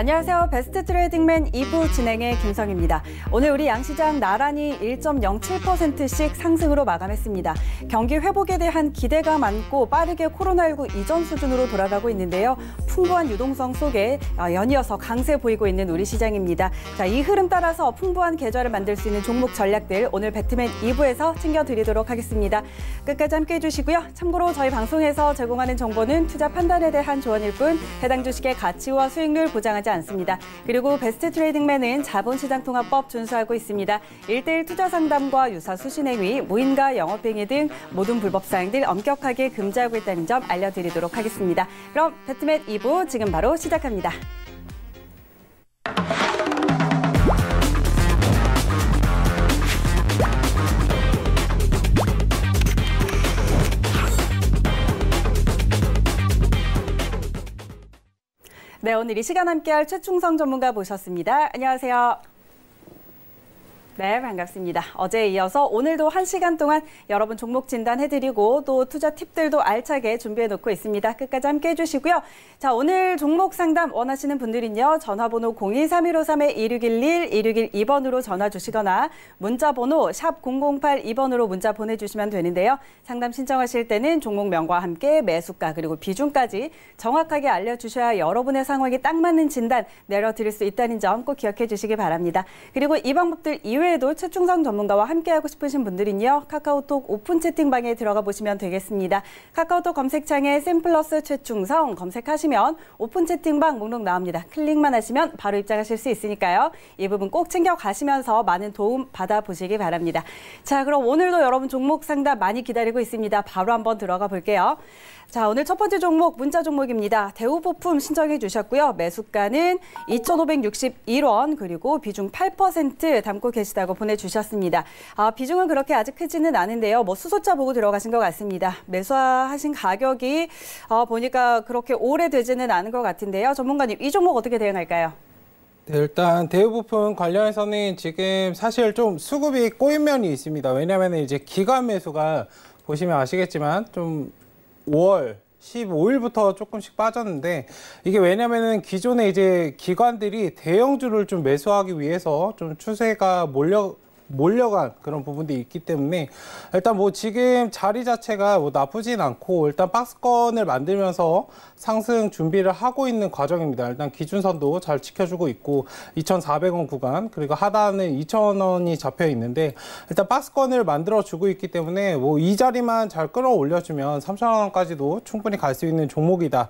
안녕하세요. 베스트 트레이딩맨 2부 진행의 김성입니다. 오늘 우리 양시장 나란히 1.07%씩 상승으로 마감했습니다. 경기 회복에 대한 기대가 많고 빠르게 코로나19 이전 수준으로 돌아가고 있는데요. 풍부한 유동성 속에 어, 연이어서 강세 보이고 있는 우리 시장입니다. 자, 이 흐름 따라서 풍부한 계좌를 만들 수 있는 종목 전략들 오늘 배트맨 2부에서 챙겨드리도록 하겠습니다. 끝까지 함께 해주시고요. 참고로 저희 방송에서 제공하는 정보는 투자 판단에 대한 조언일 뿐 해당 주식의 가치와 수익률 보장하지 하지 않습니다. 그리고 베스트 트레이딩맨은 자본시장통합법 준수하고 있습니다. 1대1 투자 상담과 유사 수신행위, 무인가 영업행위 등 모든 불법 사항들 엄격하게 금지하고 있다는 점 알려드리도록 하겠습니다. 그럼 배트맨 2부 지금 바로 시작합니다. 네, 오늘 이 시간 함께할 최충성 전문가 모셨습니다. 안녕하세요. 네, 반갑습니다. 어제에 이어서 오늘도 한시간 동안 여러분 종목 진단해드리고 또 투자 팁들도 알차게 준비해놓고 있습니다. 끝까지 함께해 주시고요. 자, 오늘 종목 상담 원하시는 분들은요. 전화번호 013-153-1611, 1612번으로 전화 주시거나 문자번호 샵 008번으로 문자 보내주시면 되는데요. 상담 신청하실 때는 종목명과 함께 매수가 그리고 비중까지 정확하게 알려주셔야 여러분의 상황이 딱 맞는 진단 내려드릴 수 있다는 점 꼭 기억해 주시기 바랍니다. 그리고 이 방법들 이후 이외에도 최충성 전문가와 함께하고 싶으신 분들은요. 카카오톡 오픈 채팅방에 들어가 보시면 되겠습니다. 카카오톡 검색창에 샘플러스 최충성 검색하시면 오픈 채팅방 목록 나옵니다. 클릭만 하시면 바로 입장하실 수 있으니까요. 이 부분 꼭 챙겨가시면서 많은 도움 받아보시기 바랍니다. 자, 그럼 오늘도 여러분 종목 상담 많이 기다리고 있습니다. 바로 한번 들어가 볼게요. 자, 오늘 첫 번째 종목 문자 종목입니다. 대우부품 신청해 주셨고요. 매수가는 2,561원 그리고 비중 8% 담고 계시다고 보내주셨습니다. 아, 비중은 그렇게 아직 크지는 않은데요. 뭐 수소차 보고 들어가신 것 같습니다. 매수하신 가격이 어, 보니까 그렇게 오래되지는 않은 것 같은데요. 전문가님, 이 종목 어떻게 대응할까요? 네, 일단 대우부품 관련해서는 지금 사실 좀 수급이 꼬인 면이 있습니다. 왜냐하면 이제 기관 매수가 보시면 아시겠지만 좀 5월 15일부터 조금씩 빠졌는데 이게 왜냐면은 기존에 이제 기관들이 대형주를 좀 매수하기 위해서 좀 추세가 몰려 몰려간 그런 부분도 있기 때문에 일단 뭐 지금 자리 자체가 뭐 나쁘진 않고 일단 박스권을 만들면서 상승 준비를 하고 있는 과정입니다. 일단 기준선도 잘 지켜주고 있고 2,400원 구간 그리고 하단은 2,000원이 잡혀 있는데 일단 박스권을 만들어 주고 있기 때문에 뭐 이 자리만 잘 끌어올려주면 3,000원까지도 충분히 갈 수 있는 종목이다.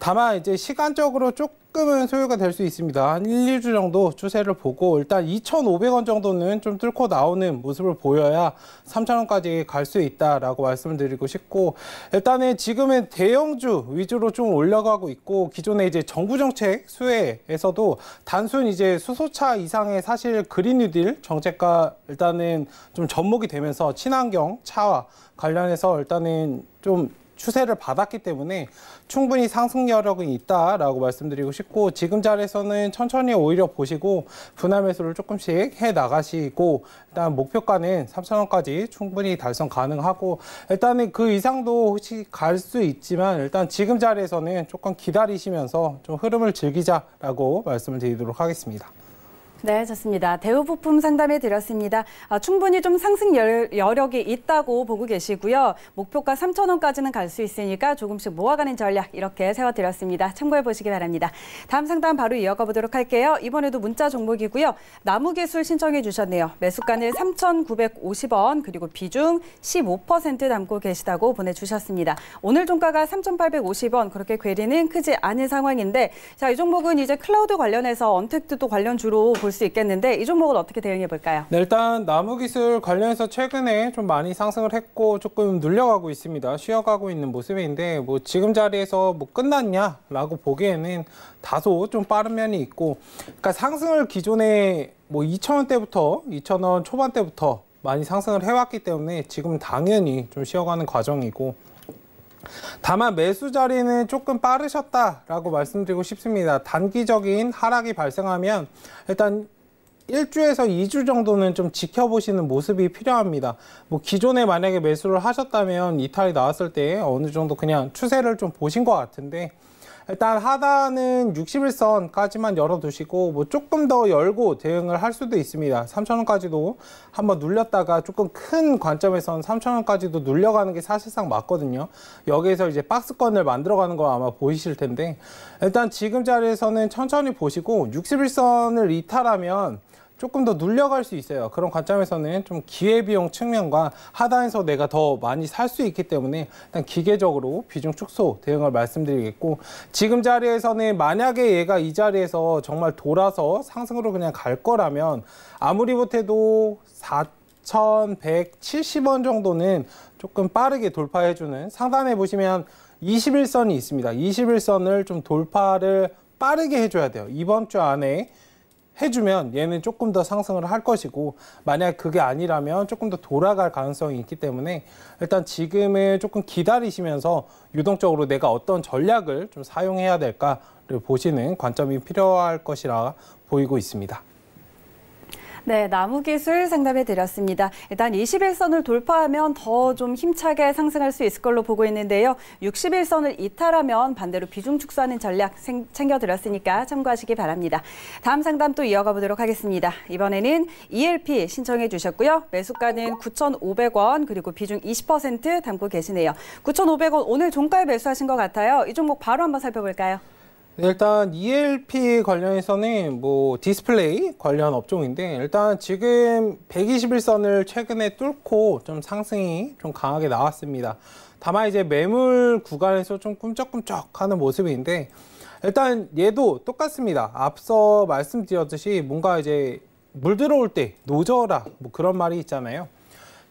다만 이제 시간적으로 조금 조금은 소요가 될 수 있습니다. 한 1, 2주 정도 추세를 보고 일단 2,500원 정도는 좀 뚫고 나오는 모습을 보여야 3,000원까지 갈 수 있다라고 말씀드리고 을 싶고 일단은 지금은 대형주 위주로 좀 올라가고 있고 기존에 이제 정부 정책 수혜에서도 단순 이제 수소차 이상의 사실 그린 뉴딜 정책과 일단은 좀 접목이 되면서 친환경 차와 관련해서 일단은 좀 추세를 받았기 때문에 충분히 상승 여력은 있다라고 말씀드리고 싶고 지금 자리에서는 천천히 오히려 보시고 분할 매수를 조금씩 해 나가시고 일단 목표가는 3,000원까지 충분히 달성 가능하고 일단은 그 이상도 혹시 갈 수 있지만 일단 지금 자리에서는 조금 기다리시면서 좀 흐름을 즐기자라고 말씀을 드리도록 하겠습니다. 네, 좋습니다. 대우부품 상담해 드렸습니다. 아, 충분히 좀 상승 여력이 있다고 보고 계시고요. 목표가 3,000원까지는 갈 수 있으니까 조금씩 모아가는 전략 이렇게 세워드렸습니다. 참고해 보시기 바랍니다. 다음 상담 바로 이어가 보도록 할게요. 이번에도 문자 종목이고요. 나무기술 신청해 주셨네요. 매수가는 3,950원 그리고 비중 15% 담고 계시다고 보내주셨습니다. 오늘 종가가 3,850원 그렇게 괴리는 크지 않은 상황인데 자, 이 종목은 이제 클라우드 관련해서 언택트도 관련 주로 볼 볼수 있겠는데 이 종목은 어떻게 대응해 볼까요? 네, 일단 나무 기술 관련해서 최근에 좀 많이 상승을 했고 조금 눌려가고 있습니다. 쉬어가고 있는 모습인데 뭐 지금 자리에서 뭐 끝났냐라고 보기에는 다소 좀 빠른 면이 있고 그러니까 상승을 기존에 뭐2 0원대부터2 0원 초반대부터 많이 상승을 해왔기 때문에 지금 당연히 좀 쉬어가는 과정이고 다만 매수 자리는 조금 빠르셨다라고 말씀드리고 싶습니다. 단기적인 하락이 발생하면 일단 1주에서 2주 정도는 좀 지켜보시는 모습이 필요합니다. 뭐 기존에 만약에 매수를 하셨다면 이탈이 나왔을 때 어느 정도 그냥 추세를 좀 보신 것 같은데 일단 하단은 61선까지만 열어두시고 뭐 조금 더 열고 대응을 할 수도 있습니다. 3,000원까지도 한번 눌렸다가 조금 큰 관점에선 3,000원까지도 눌려가는 게 사실상 맞거든요. 여기에서 이제 박스권을 만들어가는 거 아마 보이실 텐데 일단 지금 자리에서는 천천히 보시고 61선을 이탈하면 조금 더 눌려갈 수 있어요. 그런 관점에서는 좀 기회비용 측면과 하단에서 내가 더 많이 살 수 있기 때문에 일단 기계적으로 비중 축소 대응을 말씀드리겠고 지금 자리에서는 만약에 얘가 이 자리에서 정말 돌아서 상승으로 그냥 갈 거라면 아무리 못해도 4 1,170원 정도는 조금 빠르게 돌파해주는 상단에 보시면 21선이 있습니다. 21선을 좀 돌파를 빠르게 해줘야 돼요. 이번 주 안에 해주면 얘는 조금 더 상승을 할 것이고 만약 그게 아니라면 조금 더 돌아갈 가능성이 있기 때문에 일단 지금은 조금 기다리시면서 유동적으로 내가 어떤 전략을 좀 사용해야 될까를 보시는 관점이 필요할 것이라 보이고 있습니다. 네, 나무 기술 상담해 드렸습니다. 일단 21선을 돌파하면 더 좀 힘차게 상승할 수 있을 걸로 보고 있는데요. 61선을 이탈하면 반대로 비중 축소하는 전략 챙겨 드렸으니까 참고하시기 바랍니다. 다음 상담 또 이어가 보도록 하겠습니다. 이번에는 ELP 신청해 주셨고요. 매수가는 9,500원 그리고 비중 20% 담고 계시네요. 9,500원 오늘 종가에 매수하신 것 같아요. 이 종목 바로 한번 살펴볼까요? 일단 ELP 관련해서는 뭐 디스플레이 관련 업종인데 일단 지금 121선을 최근에 뚫고 좀 상승이 좀 강하게 나왔습니다. 다만 이제 매물 구간에서 좀 꿈쩍꿈쩍 하는 모습인데 일단 얘도 똑같습니다. 앞서 말씀드렸듯이 뭔가 이제 물 들어올 때 노져라 뭐 그런 말이 있잖아요.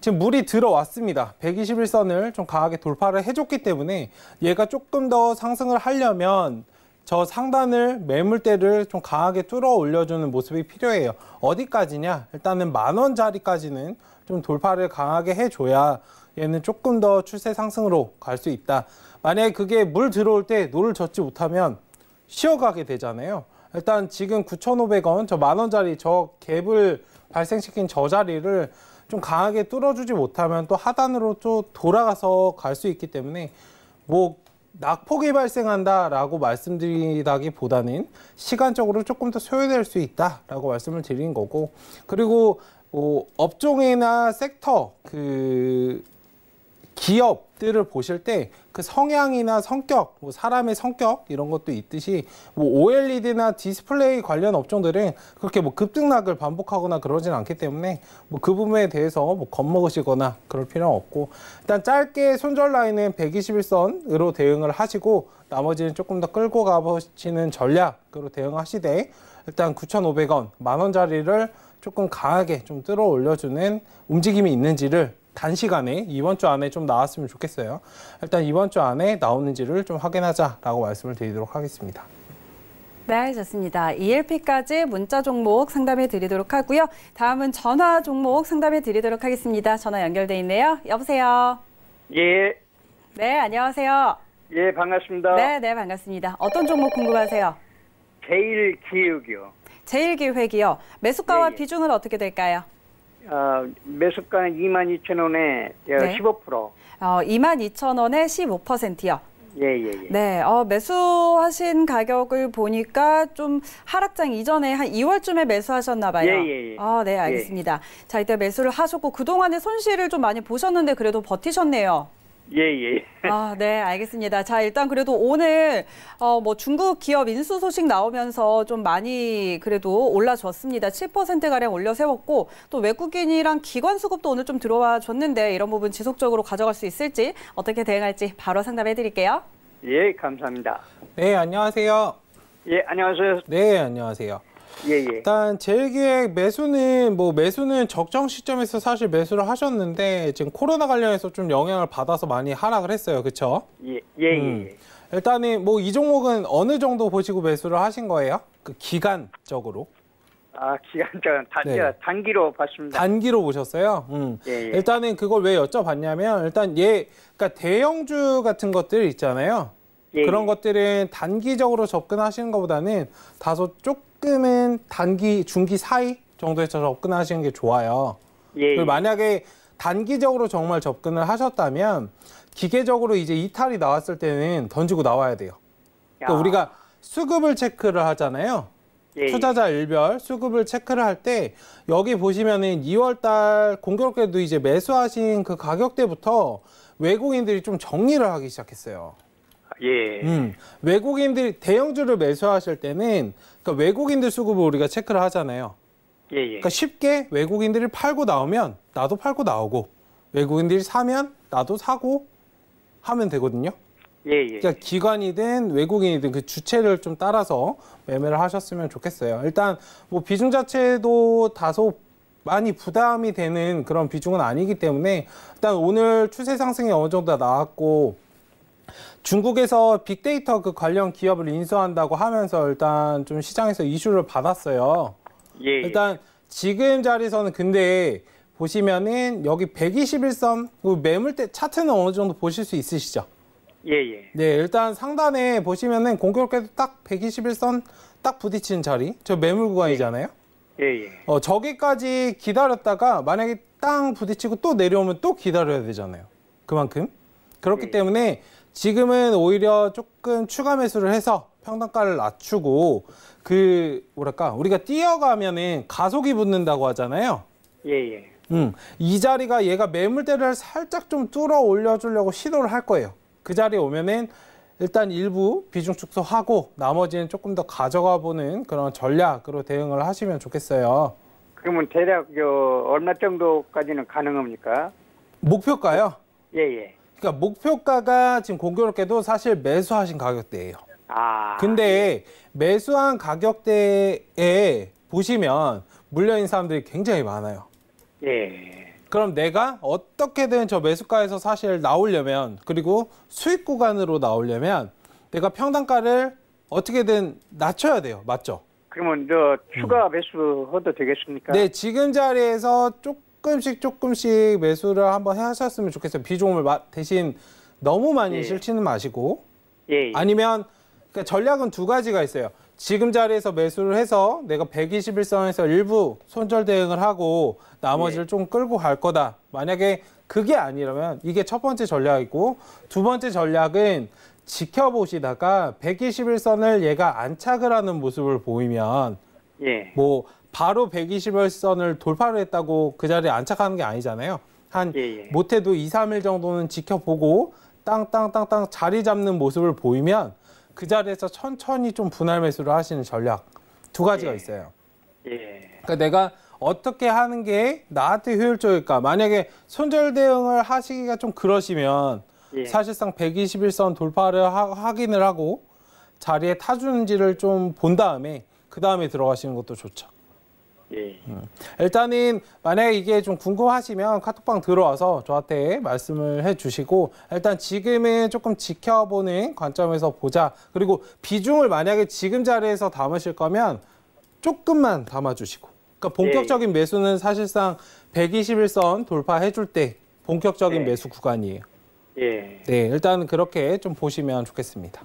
지금 물이 들어왔습니다. 121선을 좀 강하게 돌파를 해줬기 때문에 얘가 조금 더 상승을 하려면 저 상단을 매물대를 좀 강하게 뚫어 올려주는 모습이 필요해요. 어디까지냐? 일단은 만 원짜리까지는 좀 돌파를 강하게 해줘야 얘는 조금 더 추세 상승으로 갈 수 있다. 만약에 그게 물 들어올 때 노를 젓지 못하면 쉬어가게 되잖아요. 일단 지금 9,500원, 저만 원짜리 저 갭을 발생시킨 저 자리를 좀 강하게 뚫어주지 못하면 또 하단으로 또 돌아가서 갈 수 있기 때문에 뭐 낙폭이 발생한다라고 말씀드리다기보다는 시간적으로 조금 더 소요될 수 있다라고 말씀을 드린 거고 그리고 뭐 업종이나 섹터 그 기업들을 보실 때 그 성향이나 성격, 뭐 사람의 성격 이런 것도 있듯이 뭐 OLED나 디스플레이 관련 업종들은 그렇게 뭐 급등락을 반복하거나 그러진 않기 때문에 뭐 그 부분에 대해서 뭐 겁먹으시거나 그럴 필요는 없고 일단 짧게 손절 라인은 121선으로 대응을 하시고 나머지는 조금 더 끌고 가보시는 전략으로 대응하시되 일단 9,500원 만 원짜리를 조금 강하게 좀 끌어 올려주는 움직임이 있는지를 단시간에 이번 주 안에 좀 나왔으면 좋겠어요. 일단 이번 주 안에 나오는지를 좀 확인하자라고 말씀을 드리도록 하겠습니다. 네, 좋습니다. ELP까지 문자 종목 상담해 드리도록 하고요. 다음은 전화 종목 상담해 드리도록 하겠습니다. 전화 연결돼 있네요. 여보세요. 예. 네, 안녕하세요. 예, 반갑습니다. 네, 네, 반갑습니다. 어떤 종목 궁금하세요? 제일 기획이요. 제일 기획이요. 매수가와 예, 예. 비중은 어떻게 될까요? 어, 매수가는 2 2 0 0원에 네. 15%. 어, 2 2 0 0원에 15%요. 예, 예, 예. 네, 어, 매수하신 가격을 보니까 좀 하락장 이전에 한 2월쯤에 매수하셨나 봐요. 예, 예, 예. 아, 네, 예. 알겠습니다. 자, 이때 매수를 하셨고 그동안에 손실을 좀 많이 보셨는데 그래도 버티셨네요. 예, 예. 아, 네, 알겠습니다. 자, 일단 그래도 오늘, 어, 뭐 중국 기업 인수 소식 나오면서 좀 많이 그래도 올라줬습니다. 7%가량 올려 세웠고, 또 외국인이랑 기관 수급도 오늘 좀 들어와 줬는데, 이런 부분 지속적으로 가져갈 수 있을지, 어떻게 대응할지 바로 상담해 드릴게요. 예, 감사합니다. 네, 안녕하세요. 예, 안녕하세요. 네, 안녕하세요. 예, 예. 일단 재계획 매수는 뭐 매수는 적정 시점에서 사실 매수를 하셨는데 지금 코로나 관련해서 좀 영향을 받아서 많이 하락을 했어요. 그렇죠? 예, 예, 음. 예. 일단은 뭐 이 종목은 어느 정도 보시고 매수를 하신 거예요? 그 기간적으로? 아, 기간적으로 단, 네. 예, 단기로 봤습니다. 단기로 보셨어요? 음. 예, 예. 일단은 그걸 왜 여쭤봤냐면 일단 얘 그러니까 대형주 같은 것들 있잖아요. 네. 그런 예. 것들은 단기적으로 접근하시는 것보다는 다소 조금은 단기, 중기 사이 정도에서 접근하시는 게 좋아요. 예. 예. 만약에 단기적으로 정말 접근을 하셨다면 기계적으로 이제 이탈이 나왔을 때는 던지고 나와야 돼요. 그러니까 우리가 수급을 체크를 하잖아요. 예. 투자자 일별 수급을 체크를 할 때 여기 보시면은 2월달 공교롭게도 이제 매수하신 그 가격대부터 외국인들이 좀 정리를 하기 시작했어요. 예. 음, 외국인들이 대형주를 매수하실 때는 그러니까 외국인들 수급을 우리가 체크를 하잖아요. 예, 예. 그러니까 쉽게 외국인들이 팔고 나오면 나도 팔고 나오고 외국인들이 사면 나도 사고 하면 되거든요. 예, 예. 그러니까 기관이든 외국인이든 그 주체를 좀 따라서 매매를 하셨으면 좋겠어요. 일단 뭐 비중 자체도 다소 많이 부담이 되는 그런 비중은 아니기 때문에 일단 오늘 추세 상승이 어느 정도 나왔고 중국에서 빅데이터 그 관련 기업을 인수한다고 하면서 일단 좀 시장에서 이슈를 받았어요. 예. 예. 일단 지금 자리에서는 근데 보시면은 여기 121선 그 매물대 차트는 어느 정도 보실 수 있으시죠? 예예. 예. 네 일단 상단에 보시면은 공교롭도딱 121선 딱부딪히 자리 저 매물 구간이잖아요. 예예. 예. 어 저기까지 기다렸다가 만약에 땅 부딪히고 또 내려오면 또 기다려야 되잖아요. 그만큼 그렇기 예, 예. 때문에 지금은 오히려 조금 추가 매수를 해서 평단가를 낮추고 그 뭐랄까 우리가 뛰어가면은 가속이 붙는다고 하잖아요. 예예. 예. 음, 이 자리가 얘가 매물대를 살짝 좀 뚫어 올려주려고 시도를 할 거예요. 그 자리에 오면은 일단 일부 비중 축소하고 나머지는 조금 더 가져가 보는 그런 전략으로 대응을 하시면 좋겠어요. 그러면 대략 저 얼마 정도까지는 가능합니까? 목표가요? 예예. 예. 그러니까 목표가가 지금 공교롭게도 사실 매수하신 가격대예요. 아. 근데 예. 매수한 가격대에 보시면 물려인 사람들이 굉장히 많아요. 예. 그럼 내가 어떻게든 저 매수가에서 사실 나오려면 그리고 수익 구간으로 나오려면 내가 평단가를 어떻게든 낮춰야 돼요. 맞죠? 그러면 저 추가 음. 매수해도 되겠습니까? 네, 지금 자리에서 조금 조금씩 조금씩 매수를 한번 하셨으면 좋겠어요. 비중을 대신 너무 많이 예. 실지는 마시고 예, 예. 아니면 그러니까 전략은 두 가지가 있어요. 지금 자리에서 매수를 해서 내가 121선에서 일부 손절 대응을 하고 나머지를 예. 좀 끌고 갈 거다. 만약에 그게 아니라면 이게 첫 번째 전략이고 두 번째 전략은 지켜보시다가 121선을 얘가 안착을 하는 모습을 보이면 예. 뭐 바로 120일선을 돌파를 했다고 그 자리에 안착하는 게 아니잖아요. 한 예, 예. 못해도 2, 3일 정도는 지켜보고 땅땅땅땅 자리 잡는 모습을 보이면 그 자리에서 천천히 좀 분할 매수를 하시는 전략 두 가지가 예. 있어요. 예. 그러니까 내가 어떻게 하는 게 나한테 효율적일까? 만약에 손절 대응을 하시기가 좀 그러시면 예. 사실상 121선 돌파를 하, 확인을 하고 자리에 타주는지를 좀 본 다음에 그 다음에 들어가시는 것도 좋죠. 예. 음. 일단은 만약에 이게 좀 궁금하시면 카톡방 들어와서 저한테 말씀을 해주시고 일단 지금은 조금 지켜보는 관점에서 보자. 그리고 비중을 만약에 지금 자리에서 담으실 거면 조금만 담아주시고. 그러니까 본격적인 예. 매수는 사실상 121선 돌파해줄 때 본격적인 예. 매수 구간이에요. 예. 네, 일단 그렇게 좀 보시면 좋겠습니다.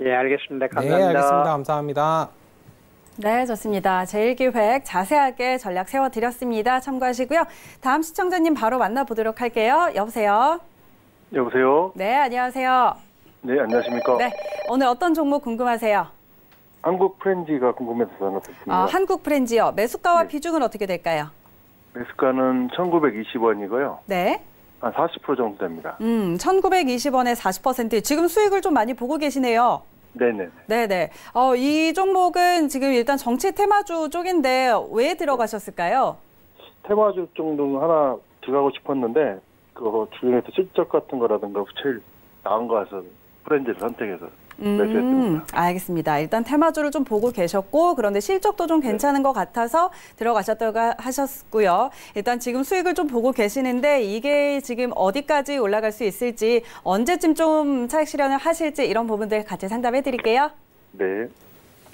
예, 알겠습니다. 네, 감사합니다. 네, 알겠습니다. 감사합니다. 네, 좋습니다. 제일기획 자세하게 전략 세워드렸습니다. 참고하시고요. 다음 시청자님 바로 만나보도록 할게요. 여보세요? 여보세요? 네, 안녕하세요. 네, 안녕하십니까? 네, 오늘 어떤 종목 궁금하세요? 한국 프렌지가 궁금해서 전화드렸습니다. 아, 한국 프렌지요. 매수가와 네. 비중은 어떻게 될까요? 매수가는 1920원이고요. 네. 한 40% 정도 됩니다. 음, 1920원에 40%. 지금 수익을 좀 많이 보고 계시네요. 네네. 네네. 어, 이 종목은 지금 일단 정치 테마주 쪽인데 왜 들어가셨을까요? 테마주 쪽도 하나 들어가고 싶었는데 그거 주변에서 실적 같은 거라든가 부채 나온 거 같아서 프렌즈를 선택해서 네, 음, 알겠습니다. 일단 테마주를 좀 보고 계셨고 그런데 실적도 좀 네. 괜찮은 네. 것 같아서 들어가셨다가 하셨고요. 일단 지금 수익을 좀 보고 계시는데 이게 지금 어디까지 올라갈 수 있을지 언제쯤 좀 차익 실현을 하실지 이런 부분들 같이 상담해 드릴게요. 네.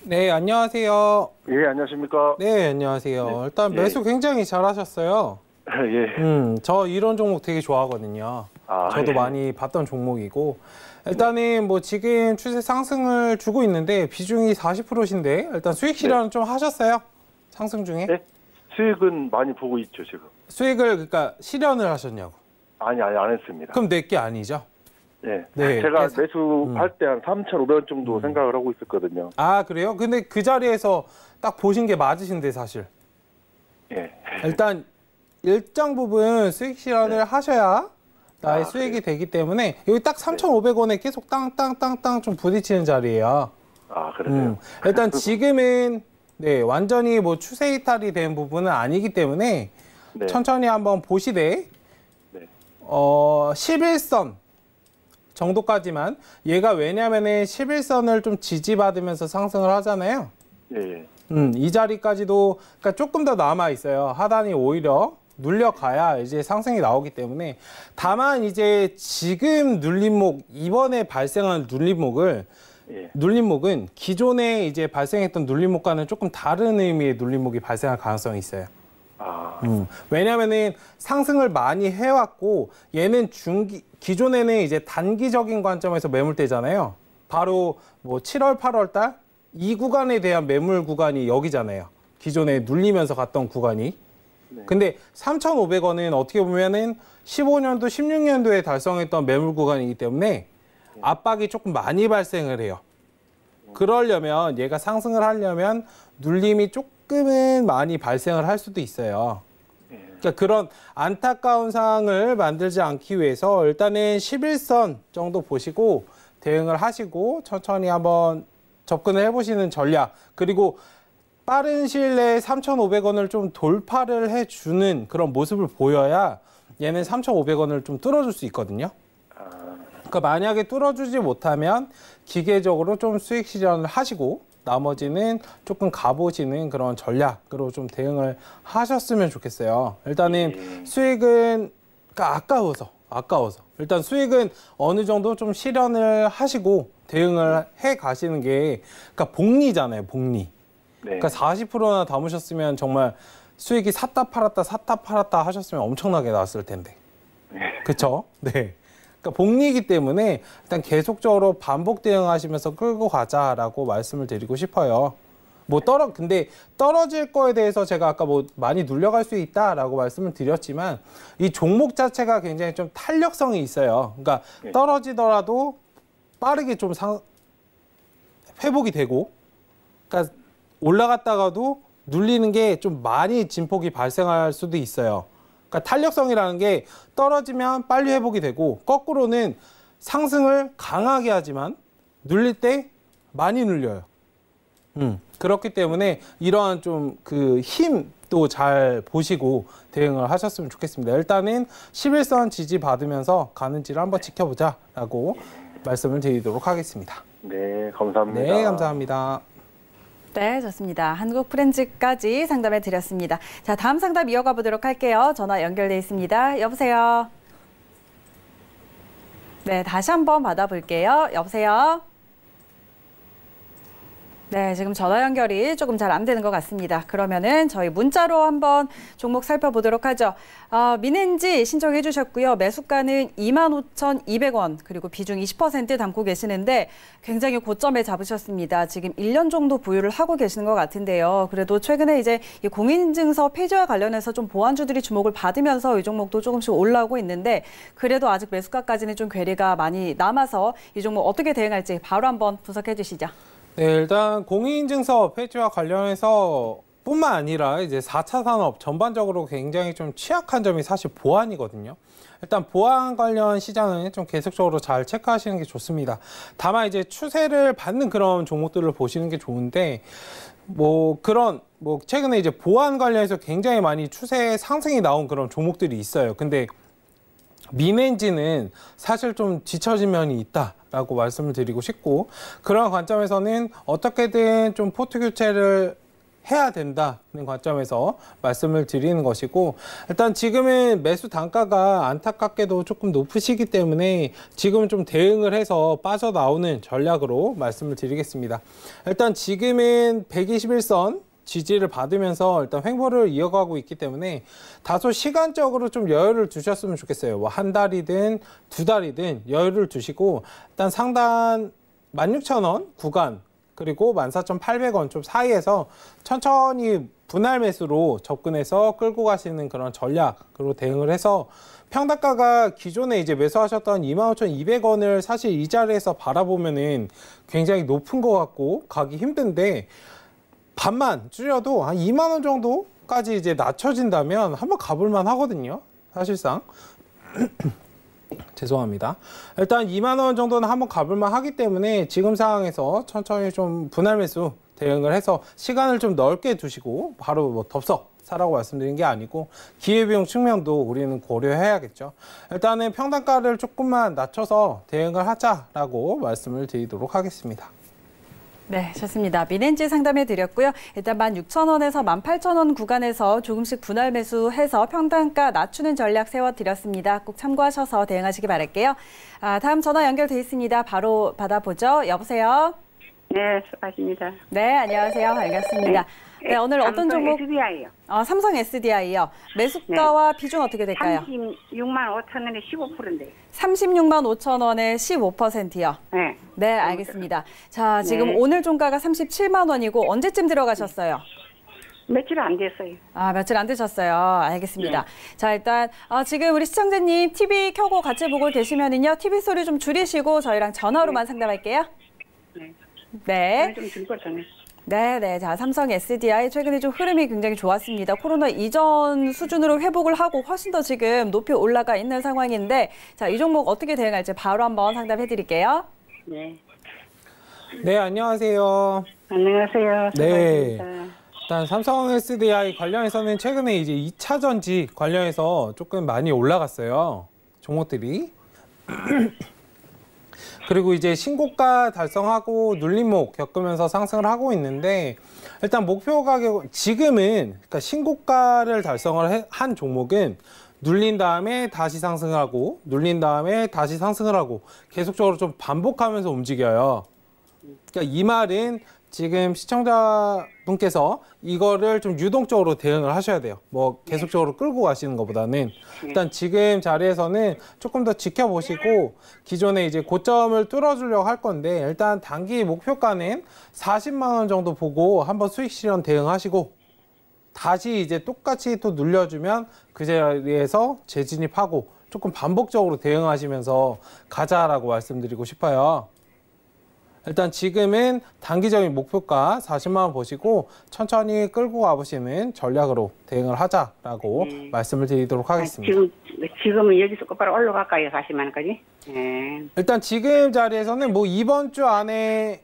네, 안녕하세요. 예, 안녕하십니까? 네, 안녕하세요. 네. 일단 예. 매수 예. 굉장히 잘하셨어요. 예. 음, 저 이런 종목 되게 좋아하거든요. 아, 저도 예. 많이 봤던 종목이고 일단은 뭐 지금 추세 상승을 주고 있는데 비중이 40%신데 일단 수익 네. 실현 네. 좀 하셨어요? 상승 중에? 네. 수익은 많이 보고 있죠 지금. 수익을 그러니까 실현을 하셨냐고? 아니 아니 안 했습니다. 그럼 내게 아니죠? 네. 네. 제가 매수할 때 한 3,500원 정도 음. 생각을 하고 있었거든요. 아, 그래요? 근데 그 자리에서 딱 보신 게 맞으신데, 사실. 예. 네. 일단, 일정 부분 수익 실현을 네. 하셔야 나의 아, 수익이 그 되기 때문에 여기 딱 3,500원에 계속 땅땅땅땅 좀 부딪히는 자리예요. 아, 그러세요? 음, 일단 지금은 네, 완전히 뭐 추세 이탈이 된 부분은 아니기 때문에 네. 천천히 한번 보시되 네. 어, 11선 정도까지만 얘가 왜냐면은 11선을 좀 지지받으면서 상승을 하잖아요. 예, 예. 음, 이 자리까지도 그러니까 조금 더 남아 있어요. 하단이 오히려 눌려가야 이제 상승이 나오기 때문에 다만 이제 지금 눌림목 이번에 발생한 눌림목을 예. 눌림목은 기존에 이제 발생했던 눌림목과는 조금 다른 의미의 눌림목이 발생할 가능성이 있어요. 아... 음. 왜냐면은 상승을 많이 해왔고 얘는 중기 기존에는 이제 단기적인 관점에서 매물대잖아요. 바로 뭐 7월 8월 달 이 구간에 대한 매물 구간이 여기잖아요. 기존에 눌리면서 갔던 구간이. 네. 근데 3,500원은 어떻게 보면은 15년도, 16년도에 달성했던 매물 구간이기 때문에 네. 압박이 조금 많이 발생을 해요. 네. 그러려면 얘가 상승을 하려면 눌림이 조금은 많이 발생을 할 수도 있어요. 그러니까 그런 안타까운 상황을 만들지 않기 위해서 일단은 11선 정도 보시고 대응을 하시고 천천히 한번 접근을 해보시는 전략 그리고 빠른 시일 내에 3,500원을 좀 돌파를 해주는 그런 모습을 보여야 얘는 3,500원을 좀 뚫어줄 수 있거든요. 그러니까 만약에 뚫어주지 못하면 기계적으로 좀 수익 실현을 하시고 나머지는 조금 가보시는 그런 전략으로 좀 대응을 하셨으면 좋겠어요. 일단은 예. 수익은 그러니까 아까워서 아까워서 일단 수익은 어느 정도 좀 실현을 하시고 대응을 해 가시는 게 그러니까 복리잖아요 복리 네. 그러니까 40%나 담으셨으면 정말 수익이 샀다 팔았다 샀다 팔았다 하셨으면 엄청나게 나왔을 텐데. 그렇죠? 네. 그러니까 복리이기 때문에 일단 계속적으로 반복 대응하시면서 끌고 가자라고 말씀을 드리고 싶어요. 뭐 떨어 근데 떨어질 거에 대해서 제가 아까 뭐 많이 눌려갈 수 있다라고 말씀을 드렸지만 이 종목 자체가 굉장히 좀 탄력성이 있어요. 그러니까 네. 떨어지더라도 빠르게 좀 상, 회복이 되고 그러니까 올라갔다가도 눌리는 게 좀 많이 진폭이 발생할 수도 있어요. 그러니까 탄력성이라는 게 떨어지면 빨리 회복이 되고 거꾸로는 상승을 강하게 하지만 눌릴 때 많이 눌려요. 음, 그렇기 때문에 이러한 좀 그 힘도 잘 보시고 대응을 하셨으면 좋겠습니다. 일단은 11선 지지 받으면서 가는지를 한번 지켜보자라고 말씀을 드리도록 하겠습니다. 네, 감사합니다. 네, 감사합니다. 네, 좋습니다. 한국 프렌즈까지 상담해 드렸습니다. 자, 다음 상담 이어가 보도록 할게요. 전화 연결돼 있습니다. 여보세요. 네, 다시 한번 받아볼게요. 여보세요. 네, 지금 전화 연결이 조금 잘 안 되는 것 같습니다. 그러면은 저희 문자로 한번 종목 살펴보도록 하죠. 어, 민은지 신청해 주셨고요. 매수가는 25,200원, 그리고 비중 20% 담고 계시는데 굉장히 고점에 잡으셨습니다. 지금 1년 정도 보유를 하고 계시는 것 같은데요. 그래도 최근에 이제 이 공인증서 폐지와 관련해서 좀 보안주들이 주목을 받으면서 이 종목도 조금씩 올라오고 있는데 그래도 아직 매수가까지는 좀 괴리가 많이 남아서 이 종목 어떻게 대응할지 바로 한번 분석해 주시죠. 네, 일단 공인인증서 폐지와 관련해서 뿐만 아니라 이제 4차 산업 전반적으로 굉장히 좀 취약한 점이 사실 보안이거든요. 일단 보안 관련 시장은 좀 계속적으로 잘 체크하시는 게 좋습니다. 다만 이제 추세를 받는 그런 종목들을 보시는 게 좋은데 뭐 그런 뭐 최근에 이제 보안 관련해서 굉장히 많이 추세 상승이 나온 그런 종목들이 있어요. 근데 민엔지는 사실 좀지쳐진 면이 있다. 라고 말씀을 드리고 싶고 그런 관점에서는 어떻게든 좀 포트 교체를 해야 된다는 관점에서 말씀을 드리는 것이고 일단 지금은 매수 단가가 안타깝게도 조금 높으시기 때문에 지금은 좀 대응을 해서 빠져나오는 전략으로 말씀을 드리겠습니다. 일단 지금은 121선 지지를 받으면서 일단 횡보를 이어가고 있기 때문에 다소 시간적으로 좀 여유를 두셨으면 좋겠어요. 뭐 한 달이든 두 달이든 여유를 두시고 일단 상단 16,000원 구간 그리고 14,800원 좀 사이에서 천천히 분할 매수로 접근해서 끌고 가시는 그런 전략으로 대응을 해서 평당가가 기존에 이제 매수하셨던 25,200원을 사실 이 자리에서 바라보면은 굉장히 높은 것 같고 가기 힘든데 반만 줄여도 한 2만 원 정도까지 이제 낮춰진다면 한번 가볼만 하거든요. 사실상. 죄송합니다. 일단 2만 원 정도는 한번 가볼만 하기 때문에 지금 상황에서 천천히 좀 분할 매수 대응을 해서 시간을 좀 넓게 두시고 바로 뭐 덥석 사라고 말씀드린 게 아니고 기회비용 측면도 우리는 고려해야겠죠. 일단은 평단가를 조금만 낮춰서 대응을 하자라고 말씀을 드리도록 하겠습니다. 네, 좋습니다. 미렌지 상담해 드렸고요. 일단 16,000원에서 18,000원 구간에서 조금씩 분할 매수해서 평단가 낮추는 전략 세워 드렸습니다. 꼭 참고하셔서 대응하시기 바랄게요. 아, 다음 전화 연결돼 있습니다. 바로 받아보죠. 여보세요. 네, 수고하십니다. 네, 안녕하세요. 반갑습니다. 네. 네, 네, 오늘 어떤 종목? SDI요. 아, 어, 삼성 SDI요. 매수가와 네. 비중 어떻게 될까요? 36만 5천 원에 15%인데. 36만 5천 원에 15%요. 네. 네, 알겠습니다. 자, 네. 지금 네. 오늘 종가가 37만 원이고 언제쯤 들어가셨어요? 며칠 안 됐어요. 아, 며칠 안 되셨어요. 알겠습니다. 네. 자, 일단 아, 지금 우리 시청자님 TV 켜고 같이 보고 계시면은요. TV 소리 좀 줄이시고 저희랑 전화로만 네. 상담할게요. 네. 네. 좀 줄걸 전에. 네, 네. 자, 삼성 SDI 최근에 좀 흐름이 굉장히 좋았습니다. 코로나 이전 수준으로 회복을 하고 훨씬 더 지금 높이 올라가 있는 상황인데 자, 이 종목 어떻게 대응할지 바로 한번 상담해 드릴게요. 네. 네, 안녕하세요. 안녕하세요. 네. 일단 삼성 SDI 관련해서는 최근에 이제 2차 전지 관련해서 조금 많이 올라갔어요. 종목들이. 그리고 이제 신고가 달성하고 눌림목 겪으면서 상승을 하고 있는데 일단 목표 가격 지금은 그러니까 신고가를 달성을 한 종목은 눌린 다음에 다시 상승을 하고 눌린 다음에 다시 상승을 하고 계속적으로 좀 반복하면서 움직여요. 그러니까 이 말은 지금 시청자분께서 이거를 좀 유동적으로 대응을 하셔야 돼요. 뭐 네. 계속적으로 끌고 가시는 것보다는 네. 일단 지금 자리에서는 조금 더 지켜보시고 기존에 이제 고점을 뚫어주려고 할 건데 일단 단기 목표가는 40만 원 정도 보고 한번 수익 실현 대응하시고 다시 이제 똑같이 또 눌려주면 그 자리에서 재진입하고 조금 반복적으로 대응하시면서 가자라고 말씀드리고 싶어요. 일단 지금은 단기적인 목표가 40만 원 보시고 천천히 끌고 가보시면 전략으로 대응을 하자라고 네. 말씀을 드리도록 아, 하겠습니다. 아, 지금, 지금은 여기서 똑바로 올라갈까요? 40만 원까지? 네. 일단 지금 자리에서는 뭐 이번 주 안에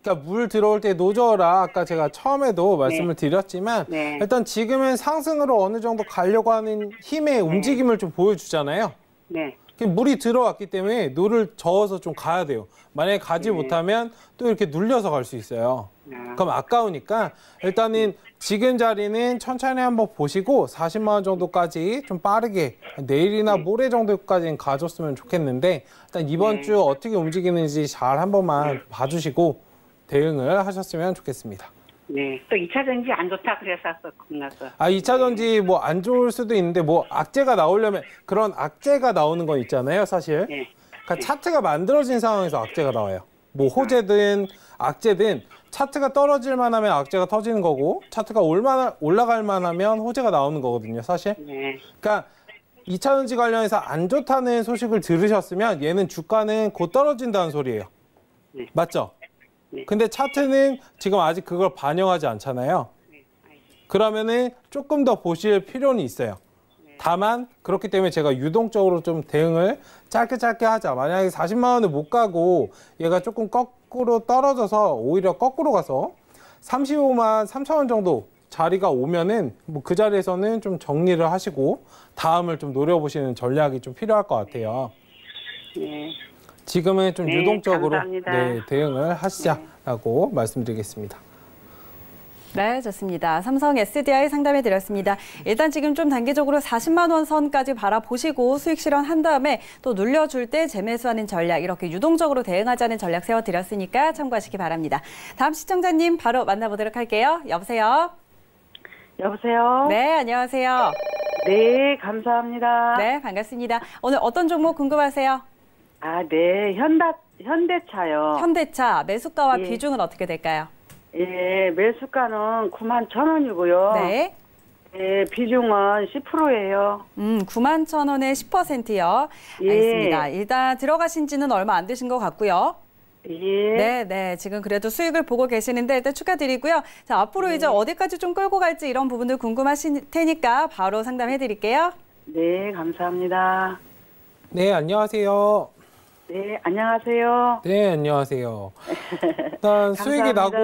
그러니까 물 들어올 때 노져라 아까 제가 처음에도 네. 말씀을 네. 드렸지만 네. 일단 지금은 상승으로 어느 정도 가려고 하는 힘의 네. 움직임을 좀 보여주잖아요. 네. 그 물이 들어왔기 때문에 노를 저어서 좀 가야 돼요. 만약에 가지 네. 못하면 또 이렇게 눌려서 갈 수 있어요. 아. 그럼 아까우니까 일단은 지금 자리는 천천히 한번 보시고 40만 원 정도까지 좀 빠르게 내일이나 네. 모레 정도까지는 가줬으면 좋겠는데 일단 이번 네. 주 어떻게 움직이는지 잘 한번만 봐주시고 대응을 하셨으면 좋겠습니다. 네. 또 2차 전지 안 좋다 그래서 또 겁나서. 아, 2차 전지 뭐 안 좋을 수도 있는데 뭐 악재가 나오려면 그런 악재가 나오는 건 있잖아요, 사실. 네. 그러니까 네. 차트가 만들어진 상황에서 악재가 나와요. 뭐 아. 호재든 악재든 차트가 떨어질 만하면 악재가 터지는 거고 차트가 올만 올라갈 만하면 호재가 나오는 거거든요, 사실. 네. 그러니까 2차 전지 관련해서 안 좋다는 소식을 들으셨으면 얘는 주가는 곧 떨어진다는 소리예요. 네. 맞죠? 네. 근데 차트는 지금 아직 그걸 반영하지 않잖아요. 네, 그러면은 조금 더 보실 필요는 있어요. 네. 다만 그렇기 때문에 제가 유동적으로 좀 대응을 짧게 짧게 하자. 만약에 40만 원을 못 가고 얘가 조금 거꾸로 떨어져서 오히려 거꾸로 가서 35만 3천 원 정도 자리가 오면은 뭐그 자리에서는 좀 정리를 하시고 다음을 좀 노려보시는 전략이 좀 필요할 것 같아요. 네. 지금은 좀 네, 유동적으로 네, 대응을 하시자라고 네. 말씀드리겠습니다. 네, 좋습니다. 삼성 SDI 상담해 드렸습니다. 일단 지금 좀 단기적으로 40만 원 선까지 바라보시고 수익 실현한 다음에 또 눌려줄 때 재매수하는 전략 이렇게 유동적으로 대응하자는 전략 세워 드렸으니까 참고하시기 바랍니다. 다음 시청자님 바로 만나보도록 할게요. 여보세요. 여보세요. 네, 안녕하세요. 네, 감사합니다. 네, 반갑습니다. 오늘 어떤 종목 궁금하세요? 아, 네. 현다, 현대차요. 현대차 매수가와 예. 비중은 어떻게 될까요? 예, 매수가는 9만 천 원이고요. 네. 예, 비중은 10%예요. 음, 9만 천 원에 10%요. 예. 알겠습니다. 일단 들어가신 지는 얼마 안 되신 것 같고요. 예. 네, 네. 지금 그래도 수익을 보고 계시는데 일단 축하드리고요. 자, 앞으로 예. 이제 어디까지 좀 끌고 갈지 이런 부분들 궁금하실 테니까 바로 상담해 드릴게요. 네, 감사합니다. 네, 안녕하세요. 네, 안녕하세요. 네, 안녕하세요. 일단 수익이 나고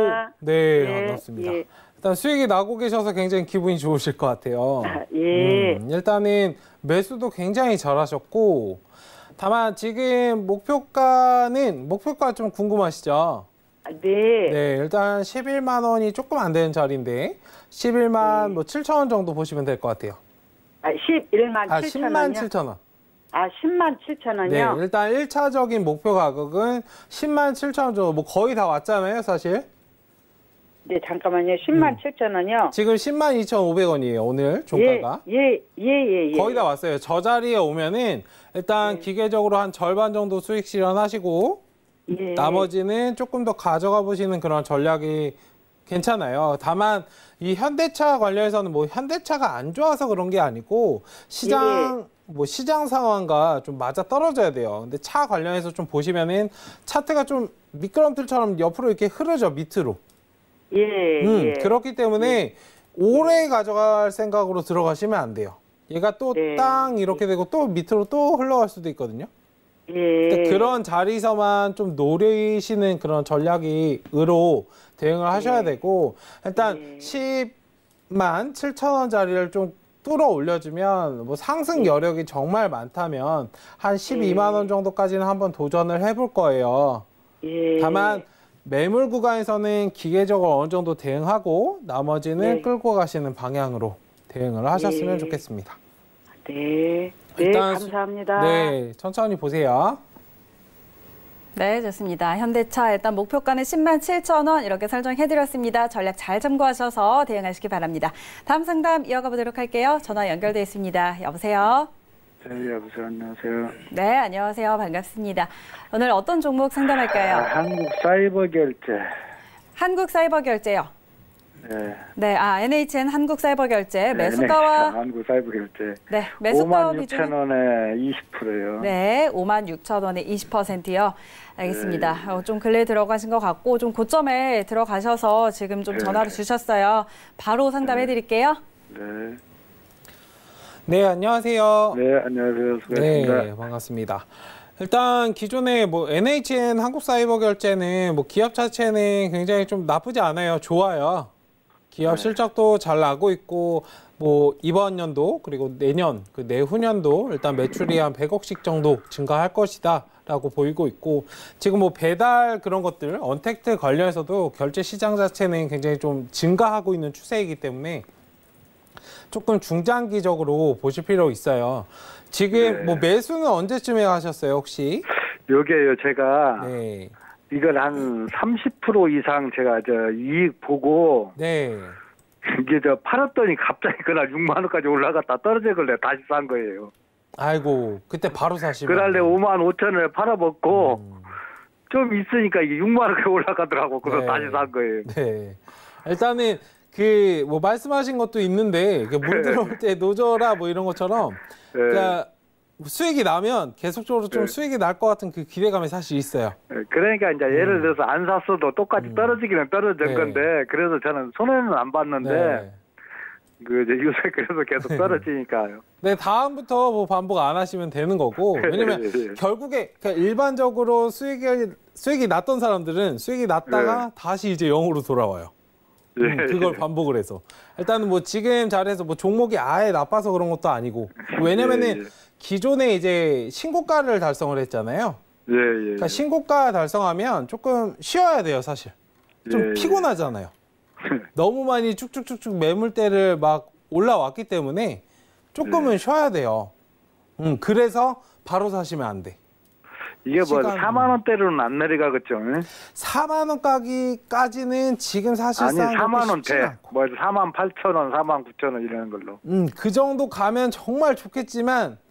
네, 예, 반갑습니다. 예. 일단 수익이 나고 계셔서 굉장히 기분이 좋으실 것 같아요. 아, 예. 음, 일단은 매수도 굉장히 잘하셨고 다만 지금 목표가는 목표가 좀 궁금하시죠? 아, 네. 네, 일단 11만 원이 조금 안 되는 자리인데 11만 네. 뭐 7천 원 정도 보시면 될 것 같아요. 아, 11만 아, 7천 원. 10만 7천 원. 아, 10만 7천 원이요? 네, 일단 1차적인 목표 가격은 10만 7천 원 정도, 뭐 거의 다 왔잖아요, 사실. 네, 잠깐만요. 10만 음. 7천 원이요? 지금 10만 2,500원이에요, 오늘 종가가. 예 예, 예, 예, 예, 예. 거의 다 왔어요. 저 자리에 오면은 일단 예. 기계적으로 한 절반 정도 수익 실현하시고 예. 나머지는 조금 더 가져가 보시는 그런 전략이 괜찮아요. 다만 이 현대차 관련해서는 뭐 현대차가 안 좋아서 그런 게 아니고 시장 예. 예. 뭐 시장 상황과 좀 맞아 떨어져야 돼요. 근데 차 관련해서 좀 보시면은 차트가 좀 미끄럼틀처럼 옆으로 이렇게 흐르죠 밑으로. 예. 음, 예. 그렇기 때문에 예. 오래 가져갈 생각으로 들어가시면 안 돼요. 얘가 또땅 네. 이렇게 되고 또 밑으로 또 흘러갈 수도 있거든요. 예. 그런 자리에서만 좀 노리시는 그런 전략이으로 대응을 하셔야 예. 되고 일단 예. 10만 7천 원짜리를 좀 뚫어 올려주면 뭐 상승 네. 여력이 정말 많다면 한 12만 원 정도까지는 한번 도전을 해볼 거예요. 예. 다만 매물 구간에서는 기계적으로 어느 정도 대응하고 나머지는 네. 끌고 가시는 방향으로 대응을 하셨으면 네. 좋겠습니다. 네. 네, 일단, 감사합니다. 네, 천천히 보세요. 네, 좋습니다. 현대차 일단 목표가는 10만 7천 원 이렇게 설정해드렸습니다. 전략 잘 참고하셔서 대응하시기 바랍니다. 다음 상담 이어가 보도록 할게요. 전화 연결돼 있습니다. 여보세요. 네, 여보세요. 안녕하세요. 네, 안녕하세요. 반갑습니다. 오늘 어떤 종목 상담할까요? 아, 한국 사이버 결제. 한국 사이버 결제요. 네. 네, 아 NHN 한국 사이버 결제 네, 매수가와 네, 한국 사이버 결제. 네, 매수가 5만 6천 원에 20%예요. 네, 5만 6천 원에 20%요. 알겠습니다. 네. 어, 좀 근래 에 들어가신 것 같고 좀 고점에 들어가셔서 지금 좀 네. 전화를 주셨어요. 바로 상담해 네. 드릴게요. 네. 네, 안녕하세요. 네, 안녕하세요. 수고하셨습니다. 네, 반갑습니다. 일단 기존에 뭐 NHN 한국사이버결제는 뭐 기업 자체는 굉장히 좀 나쁘지 않아요. 좋아요. 기업 네. 실적도 잘 나고 있고 뭐 이번 연도 그리고 내년 그 내후년도 일단 매출이 한 100억씩 정도 증가할 것이다. 라고 보이고 있고 지금 뭐 배달 그런 것들 언택트 관련해서도 결제 시장 자체는 굉장히 좀 증가하고 있는 추세이기 때문에 조금 중장기적으로 보실 필요 있어요. 지금 뭐 네. 뭐 매수는 언제쯤에 하셨어요 혹시? 여기에요 제가 네. 이걸 한 30% 이상 제가 저 이익 보고 네. 이게 저 팔았더니 갑자기 그날 6만 원까지 올라갔다 떨어지길래 다시 산 거예요. 아이고 그때 바로 사시면 그날내 5만 5천을 팔아먹고 음. 좀 있으니까 이게 6만 원까지 올라가더라고 그래서 네. 다시 산 거예요. 네. 일단은 그 뭐 말씀하신 것도 있는데 그물 네. 들어올 때 노져라 뭐 이런 것처럼 네. 그러니까 뭐 수익이 나면 계속적으로 좀 네. 수익이 날 것 같은 그 기대감이 사실 있어요. 네, 그러니까 이제 음. 예를 들어서 안 샀어도 똑같이 음. 떨어지기는 떨어질 네. 건데 그래서 저는 손해는 안 봤는데 네. 그 이제 요새 그래서 계속 떨어지니까요. 네 다음부터 뭐 반복 안 하시면 되는 거고 예, 왜냐면 예, 예. 결국에 그 일반적으로 수익이 수익이 났던 사람들은 수익이 났다가 네. 다시 이제 영으로 돌아와요. 음, 그걸 반복을 해서 일단은 뭐 지금 잘해서 뭐 종목이 아예 나빠서 그런 것도 아니고 왜냐면은 기존에 이제 신고가를 달성을 했잖아요. 예, 예, 예. 그러니까 신고가 달성하면 조금 쉬어야 돼요, 사실. 좀 예, 예. 피곤하잖아요. 너무 많이 쭉쭉쭉쭉 매물대를 막 올라왔기 때문에 조금은 예. 쉬어야 돼요. 음, 그래서 바로 사시면 안 돼. 이게 뭐 시간... 4만 원대로는 안 내려가겠죠. 4만 원까지까지는 지금 사실상 아니 4만 원대. 뭐 4만 8천 원, 4만 9천 원 이러는 걸로. 음, 그 정도 가면 정말 좋겠지만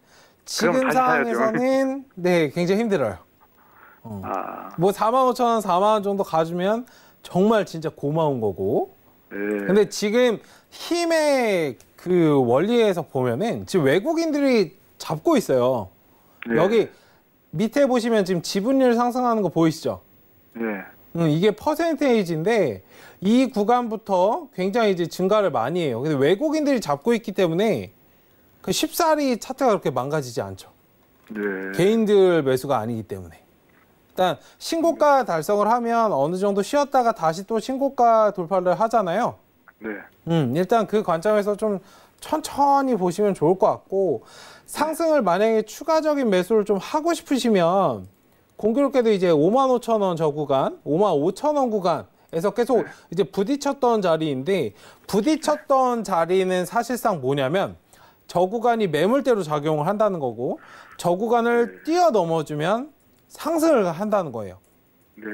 지금 상황에서는 네 굉장히 힘들어요. 어. 아. 뭐 4만 5천 원, 4만 원 정도 가주면 정말 진짜 고마운 거고. 네. 근데 지금 힘의 그 원리에서 보면은 지금 외국인들이 잡고 있어요. 네. 여기 밑에 보시면 지금 지분율 상승하는 거 보이시죠? 네. 음, 이게 퍼센테이지인데 이 구간부터 굉장히 이제 증가를 많이 해요. 근데 외국인들이 잡고 있기 때문에 그 쉽사리 차트가 그렇게 망가지지 않죠. 네. 개인들 매수가 아니기 때문에. 일단 신고가 달성을 하면 어느 정도 쉬었다가 다시 또 신고가 돌파를 하잖아요. 네. 음, 일단 그 관점에서 좀 천천히 보시면 좋을 것 같고 상승을 만약에 추가적인 매수를 좀 하고 싶으시면 공교롭게도 이제 5만 5천 원 저 구간, 5만 5천 원 구간에서 계속 네. 이제 부딪혔던 자리인데 부딪혔던 자리는 사실상 뭐냐면 저구간이 매물대로 작용을 한다는 거고 저구간을 네. 뛰어넘어주면 상승을 한다는 거예요. 네.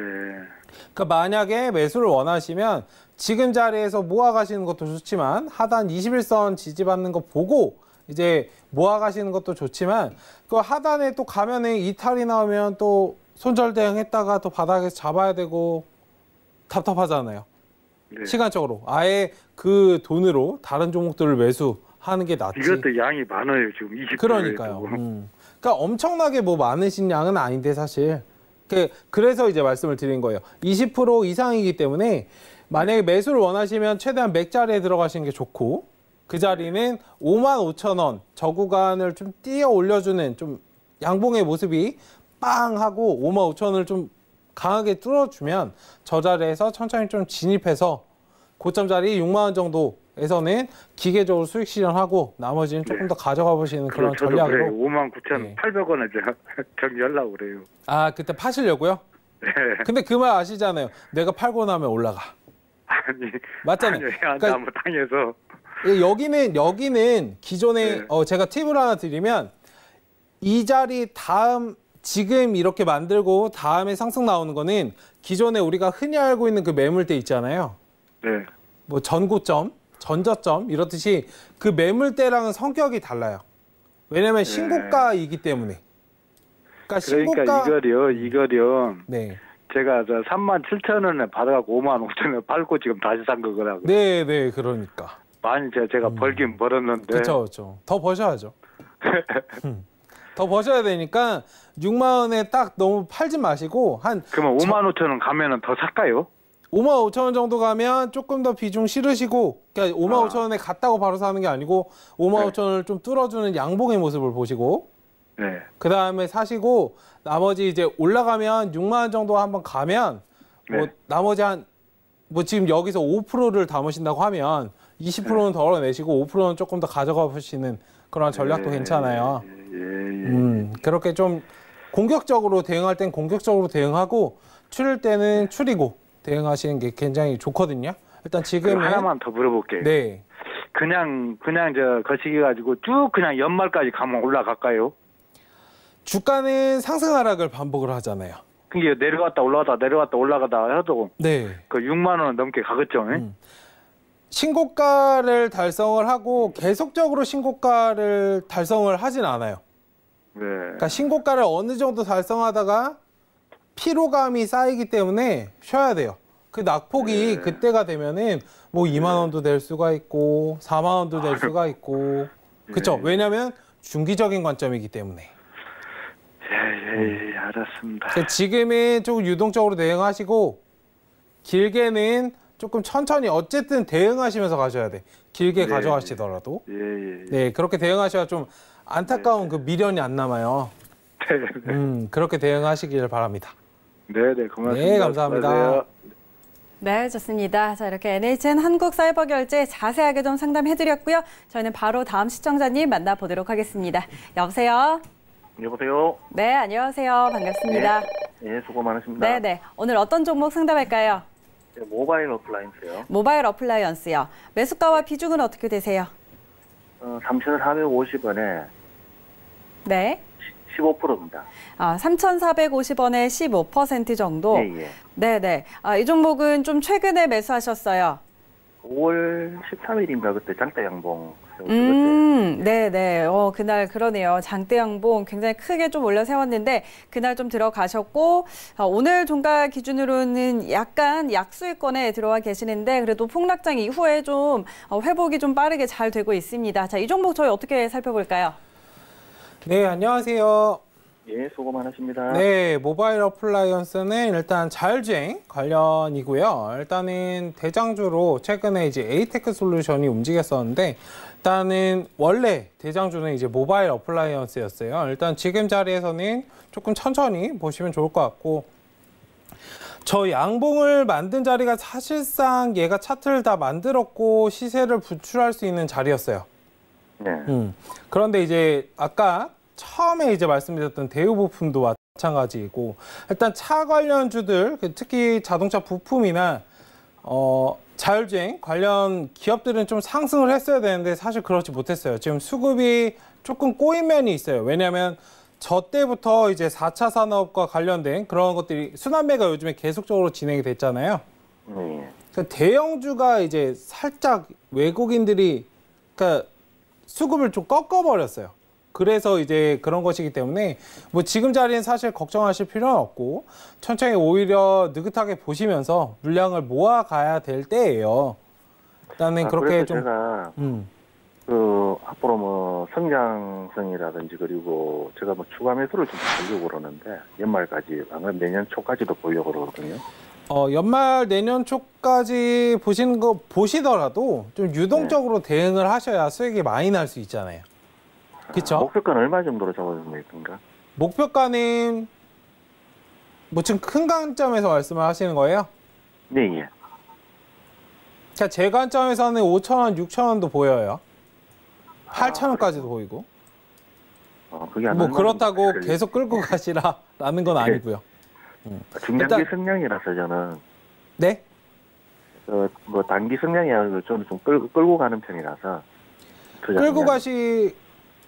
그 만약에 매수를 원하시면 지금 자리에서 모아가시는 것도 좋지만 하단 21선 지지받는 거 보고 이제 모아가시는 것도 좋지만 그 하단에 또 가면에 이탈이 나오면 또 손절 대응했다가 또 바닥에서 잡아야 되고 답답하잖아요. 네. 시간적으로 아예 그 돈으로 다른 종목들을 매수 하는 게 낫지. 이것도 양이 많아요 지금 20. 그러니까요. 음. 그러니까 엄청나게 뭐 많으신 양은 아닌데 사실. 그, 그래서 이제 말씀을 드린 거예요. 20% 이상이기 때문에 만약에 매수를 원하시면 최대한 맥 자리에 들어가시는 게 좋고 그 자리는 5만 5천 원 저구간을 좀 띄어 올려주는 좀 양봉의 모습이 빵 하고 5만 5천 원을 좀 강하게 뚫어주면 저 자리에서 천천히 좀 진입해서 고점 자리 6만 원 정도 에서는 기계적으로 수익 실현하고 나머지는 조금 네. 더 가져가 보시는 그런 그렇죠. 전략으로 5만 9 8 0원에 정리하려고 그래요. 아 그때 파시려고요? 네. 근데 그 말 아시잖아요. 내가 팔고 나면 올라가. 아니 맞잖아요. 아니, 예, 그러니까 나무 땅에서 예, 여기는 여기는 기존에 네. 어, 제가 팁을 하나 드리면 이 자리 다음 지금 이렇게 만들고 다음에 상승 나오는 거는 기존에 우리가 흔히 알고 있는 그 매물대 있잖아요. 네. 뭐 전고점 전저점 이렇듯이 그 매물대랑은 성격이 달라요. 왜냐면 네. 신고가이기 때문에. 그러니까, 그러니까 이거요, 이거요. 네. 제가 저 3만 7천 원에 받아갖고 5만 5천 원에 팔고 지금 다시 산 거거라고. 네, 네, 그러니까. 많이 제가, 제가 음. 벌긴 벌었는데. 그렇죠, 그렇죠. 더 버셔야죠. 음. 더 버셔야 되니까 6만 원에 딱 너무 팔지 마시고 한. 그러면 5만 5천 원 가면은 더 살까요? 5만 5천 원 정도 가면 조금 더 비중 실으시고 그러니까 5만 아. 5천 원에 갔다고 바로 사는 게 아니고 5만 네. 5천 원을 좀 뚫어주는 양봉의 모습을 보시고 네. 그 다음에 사시고 나머지 이제 올라가면 6만 원 정도 한번 가면 뭐 네. 나머지 한 뭐 지금 여기서 5%를 담으신다고 하면 20%는 덜어내시고 5%는 조금 더 가져가 보시는 그런 전략도 예, 괜찮아요. 예, 예, 음, 그렇게 좀 공격적으로 대응할 땐 공격적으로 대응하고 추릴 때는 네. 추리고 대응하시는 게 굉장히 좋거든요. 일단 지금 하나만 더 물어볼게요. 네. 그냥 그냥 저 거시기 가지고 쭉 그냥 연말까지 가면 올라갈까요? 주가는 상승 하락을 반복을 하잖아요. 그게 내려갔다 올라갔다 내려갔다 올라가다 해도 네. 그 6만 원 넘게 가겠죠. 음. 신고가를 달성을 하고 계속적으로 신고가를 달성을 하진 않아요. 네. 그러니까 신고가를 어느 정도 달성하다가 피로감이 쌓이기 때문에 쉬어야 돼요. 그 낙폭이 네. 그때가 되면은 뭐 2만 원도 될 수가 있고 4만 원도 낼 수가 있고 그렇죠. 네. 왜냐하면 중기적인 관점이기 때문에. 예예 예, 예, 예, 알았습니다. 그 지금은 조금 유동적으로 대응하시고 길게는 조금 천천히 어쨌든 대응하시면서 가셔야 돼. 길게 네. 예, 가져가시더라도. 예예. 예, 네 그렇게 대응하셔야 좀 안타까운 그 미련이 안 남아요. 음 그렇게 대응하시기를 바랍니다. 네, 네, 고맙습니다. 네, 감사합니다. 네, 좋습니다. 자, 이렇게 NHN 한국사이버결제 자세하게 좀 상담해드렸고요. 저희는 바로 다음 시청자님 만나보도록 하겠습니다. 여보세요? 여보세요? 네, 안녕하세요. 반갑습니다. 네, 네 수고 많으십니다. 네, 네. 오늘 어떤 종목 상담할까요? 네, 모바일 어플라이언스요. 모바일 어플라이언스요. 매수가와 네. 비중은 어떻게 되세요? 어, 3,450원에 네. 15%입니다. 아, 3,450원에 15% 정도? 예, 예. 네네. 아, 이 종목은 좀 최근에 매수하셨어요? 5월 13일인가 그때 장대 양봉. 음, 네, 네. 어, 그날 그러네요. 장대 양봉 굉장히 크게 좀 올려 세웠는데 그날 좀 들어가셨고 어, 오늘 종가 기준으로는 약간 약수익권에 들어와 계시는데 그래도 폭락장 이후에 좀 어, 회복이 좀 빠르게 잘 되고 있습니다. 자, 이 종목 저희 어떻게 살펴볼까요? 네, 안녕하세요. 예, 수고 많으십니다. 네, 모바일 어플라이언스는 일단 자율주행 관련이고요. 일단은 대장주로 최근에 이제 에이테크 솔루션이 움직였었는데 일단은 원래 대장주는 이제 모바일 어플라이언스였어요. 일단 지금 자리에서는 조금 천천히 보시면 좋을 것 같고 저 양봉을 만든 자리가 사실상 얘가 차트를 다 만들었고 시세를 부출할 수 있는 자리였어요. 네. 음. 그런데 이제 아까 처음에 이제 말씀드렸던 대우 부품도 마찬가지고 일단 차 관련주들 그 특히 자동차 부품이나 어, 자율주행 관련 기업들은 좀 상승을 했어야 되는데 사실 그렇지 못했어요. 지금 수급이 조금 꼬인 면이 있어요. 왜냐하면 저 때부터 이제 4차 산업과 관련된 그런 것들이 순환매가 요즘에 계속적으로 진행이 됐잖아요. 네. 그러니까 대형주가 이제 살짝 외국인들이 그러니까 수급을 좀 꺾어버렸어요. 그래서 이제 그런 것이기 때문에 뭐 지금 자리는 사실 걱정하실 필요는 없고 천천히 오히려 느긋하게 보시면서 물량을 모아가야 될 때예요. 일단은 아, 그렇게 좀 제가 음. 그 앞으로 뭐 성장성이라든지 그리고 제가 뭐 추가 매수를 좀 보려고 그러는데 연말까지 방금 내년 초까지도 보려고 그러거든요. 어, 연말 내년 초까지 보시는 거 보시더라도 좀 유동적으로 네. 대응을 하셔야 수익이 많이 날 수 있잖아요. 그렇죠? 아, 목표가 얼마 정도로 잡아주면 습니까 목표가는 뭐 지금 큰 관점에서 말씀을 하시는 거예요? 네, 예. 그제 그러니까 관점에서는 5천원 6천원도 보여요. 8천원까지도 아, 보이고. 어, 그게 뭐 그렇다고 계속 끌고 가시라라는 건 네. 아니고요. 음. 중장기 일단, 성장이라서 저는 네. 어, 뭐 단기 승장이 아니고 좀, 좀 끌고, 끌고 가는 편이라서 끌고 가시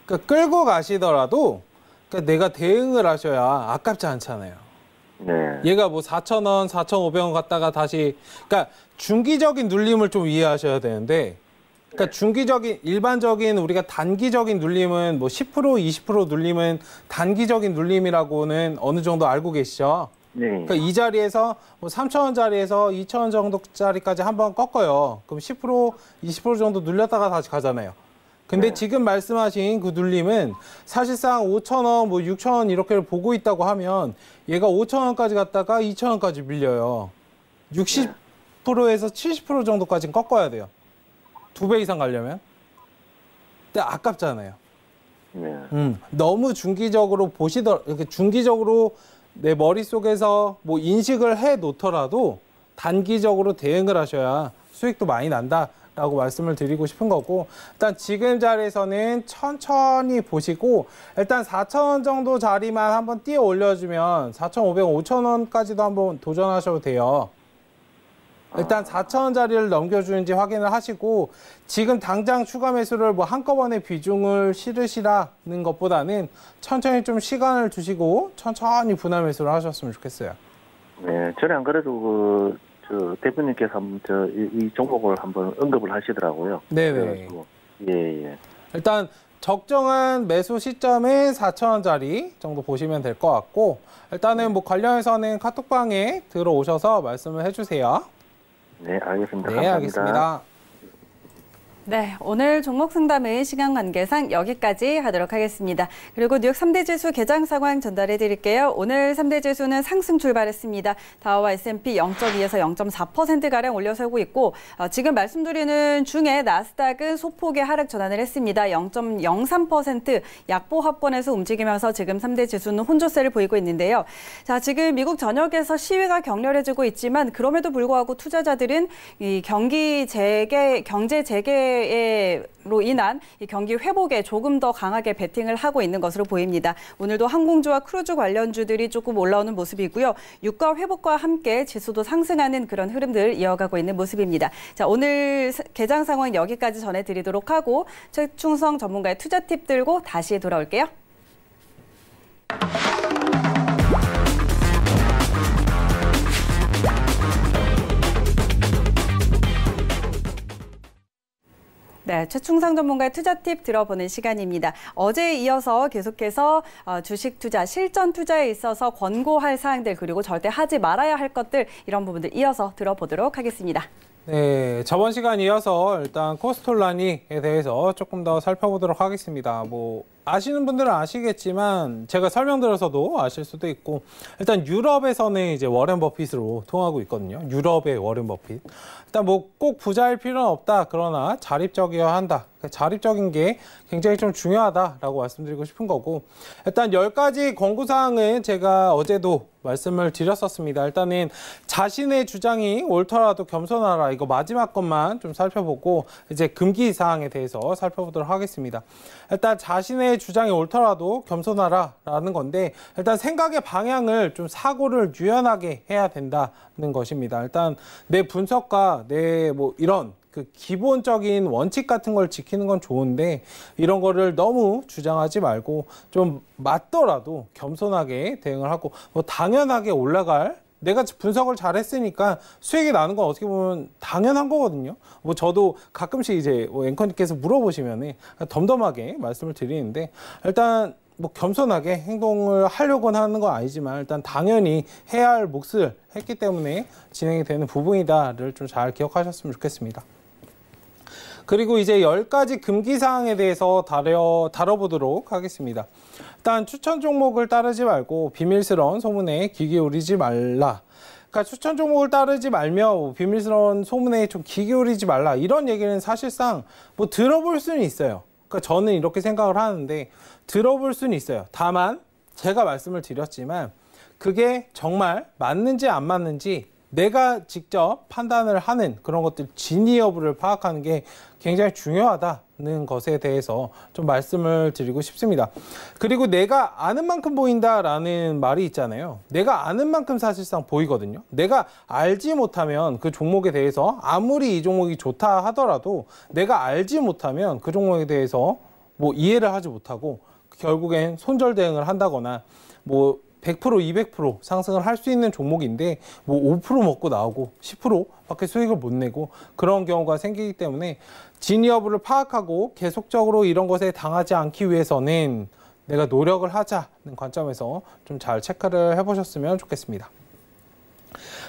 그러니까 끌고 가시더라도 그러니까 내가 대응을 하셔야 아깝지 않잖아요. 네. 얘가 뭐 4,000원, 4,500원 갔다가 다시 그러니까 중기적인 눌림을 좀 이해하셔야 되는데 그러니까 네. 중기적인 일반적인 우리가 단기적인 눌림은 뭐10% 20% 눌림은 단기적인 눌림이라고는 어느 정도 알고 계시죠? 네. 그러니까 이 자리에서 뭐 3천 원자리에서 2천 원정도자리까지 한번 꺾어요. 그럼 10% 20% 정도 눌렸다가 다시 가잖아요. 근데 네. 지금 말씀하신 그 눌림은 사실상 5천 원, 뭐 6천 원이렇게 보고 있다고 하면 얘가 5천 원까지 갔다가 2천 원까지 밀려요. 60%에서 70% 정도까지 꺾어야 돼요. 두 배 이상 가려면. 근데 아깝잖아요. 네. 음, 너무 중기적으로 보시더, 이렇게 중기적으로 내 머릿속에서 뭐 인식을 해 놓더라도 단기적으로 대응을 하셔야 수익도 많이 난다라고 말씀을 드리고 싶은 거고 일단 지금 자리에서는 천천히 보시고 일단 4천원 정도 자리만 한번 띄어 올려주면 4,500원, 5천원까지도 한번 도전하셔도 돼요. 일단 4천 원짜리를 넘겨주는지 확인을 하시고 지금 당장 추가 매수를 뭐 한꺼번에 비중을 실으시라는 것보다는 천천히 좀 시간을 주시고 천천히 분할 매수를 하셨으면 좋겠어요. 네, 저는 안 그래도 그, 저 대표님께서 한번 저 이, 이 종목을 한번 언급을 하시더라고요. 네네. 네. 예, 예. 일단 적정한 매수 시점에 4천원짜리 정도 보시면 될 것 같고 일단은 뭐 관련해서는 카톡방에 들어오셔서 말씀을 해주세요. 네, 알겠습니다. 네, 감사합니다. 알겠습니다. 네, 오늘 종목 상담의 시간 관계상 여기까지 하도록 하겠습니다. 그리고 뉴욕 3대 지수 개장 상황 전달해 드릴게요. 오늘 3대 지수는 상승 출발했습니다. 다우와 S&P 0.2에서 0.4%가량 올려서고 있고 어, 지금 말씀드리는 중에 나스닥은 소폭의 하락 전환을 했습니다. 0.03% 약보 합권에서 움직이면서 지금 3대 지수는 혼조세를 보이고 있는데요. 자, 지금 미국 전역에서 시위가 격렬해지고 있지만 그럼에도 불구하고 투자자들은 이 경기 재개, 경제 재개 화폐로 인한 이 경기 회복에 조금 더 강하게 베팅을 하고 있는 것으로 보입니다. 오늘도 항공주와 크루즈 관련주들이 조금 올라오는 모습이고요. 유가 회복과 함께 지수도 상승하는 그런 흐름들 이어가고 있는 모습입니다. 자, 오늘 개장 상황 여기까지 전해드리도록 하고 최충성 전문가의 투자 팁 들고 다시 돌아올게요. 네, 최충상 전문가의 투자 팁 들어보는 시간입니다. 어제에 이어서 계속해서 어, 주식 투자, 실전 투자에 있어서 권고할 사항들 그리고 절대 하지 말아야 할 것들 이런 부분들 이어서 들어보도록 하겠습니다. 네, 저번 시간 이어서 일단 코스톨라니에 대해서 조금 더 살펴보도록 하겠습니다. 뭐 아시는 분들은 아시겠지만 제가 설명드려서도 아실 수도 있고 일단 유럽에서는 이제 워렌 버핏으로 통하고 있거든요. 유럽의 워렌 버핏. 일단 뭐 꼭 부자일 필요는 없다. 그러나 자립적이어야 한다. 자립적인 게 굉장히 좀 중요하다라고 말씀드리고 싶은 거고 일단 1 0가지 권고사항은 제가 어제도 말씀을 드렸었습니다. 일단은 자신의 주장이 옳더라도 겸손하라 이거 마지막 것만 좀 살펴보고 이제 금기사항에 대해서 살펴보도록 하겠습니다. 일단 자신의 주장이 옳더라도 겸손하라라는 건데 일단 생각의 방향을 좀 사고를 유연하게 해야 된다는 것입니다. 일단 내 분석과 내 뭐 이런 그 기본적인 원칙 같은 걸 지키는 건 좋은데 이런 거를 너무 주장하지 말고 좀 맞더라도 겸손하게 대응을 하고 뭐 당연하게 올라갈 내가 분석을 잘 했으니까 수익이 나는 건 어떻게 보면 당연한 거거든요. 뭐 저도 가끔씩 이제 뭐 앵커님께서 물어보시면 덤덤하게 말씀을 드리는데 일단 뭐 겸손하게 행동을 하려고는 하는 건 아니지만 일단 당연히 해야 할 몫을 했기 때문에 진행이 되는 부분이다를 좀 잘 기억하셨으면 좋겠습니다. 그리고 이제 10가지 금기 사항에 대해서 다뤄, 다뤄보도록 하겠습니다. 일단 추천 종목을 따르지 말고 비밀스러운 소문에 귀 기울이지 말라. 그러니까 추천 종목을 따르지 말며 비밀스러운 소문에 좀귀 기울이지 말라. 이런 얘기는 사실상 뭐 들어볼 수는 있어요. 그러니까 저는 이렇게 생각을 하는데 들어볼 수는 있어요. 다만 제가 말씀을 드렸지만 그게 정말 맞는지 안 맞는지 내가 직접 판단을 하는 그런 것들 진위 여부를 파악하는 게 굉장히 중요하다는 것에 대해서 좀 말씀을 드리고 싶습니다. 그리고 내가 아는 만큼 보인다라는 말이 있잖아요. 내가 아는 만큼 사실상 보이거든요. 내가 알지 못하면 그 종목에 대해서 아무리 이 종목이 좋다 하더라도 내가 알지 못하면 그 종목에 대해서 뭐 이해를 하지 못하고 결국엔 손절 대응을 한다거나 뭐100% 200% 상승을 할 수 있는 종목인데 뭐 5% 먹고 나오고 10% 밖에 수익을 못 내고 그런 경우가 생기기 때문에 진위업을 파악하고 계속적으로 이런 것에 당하지 않기 위해서는 내가 노력을 하자는 관점에서 좀 잘 체크를 해보셨으면 좋겠습니다.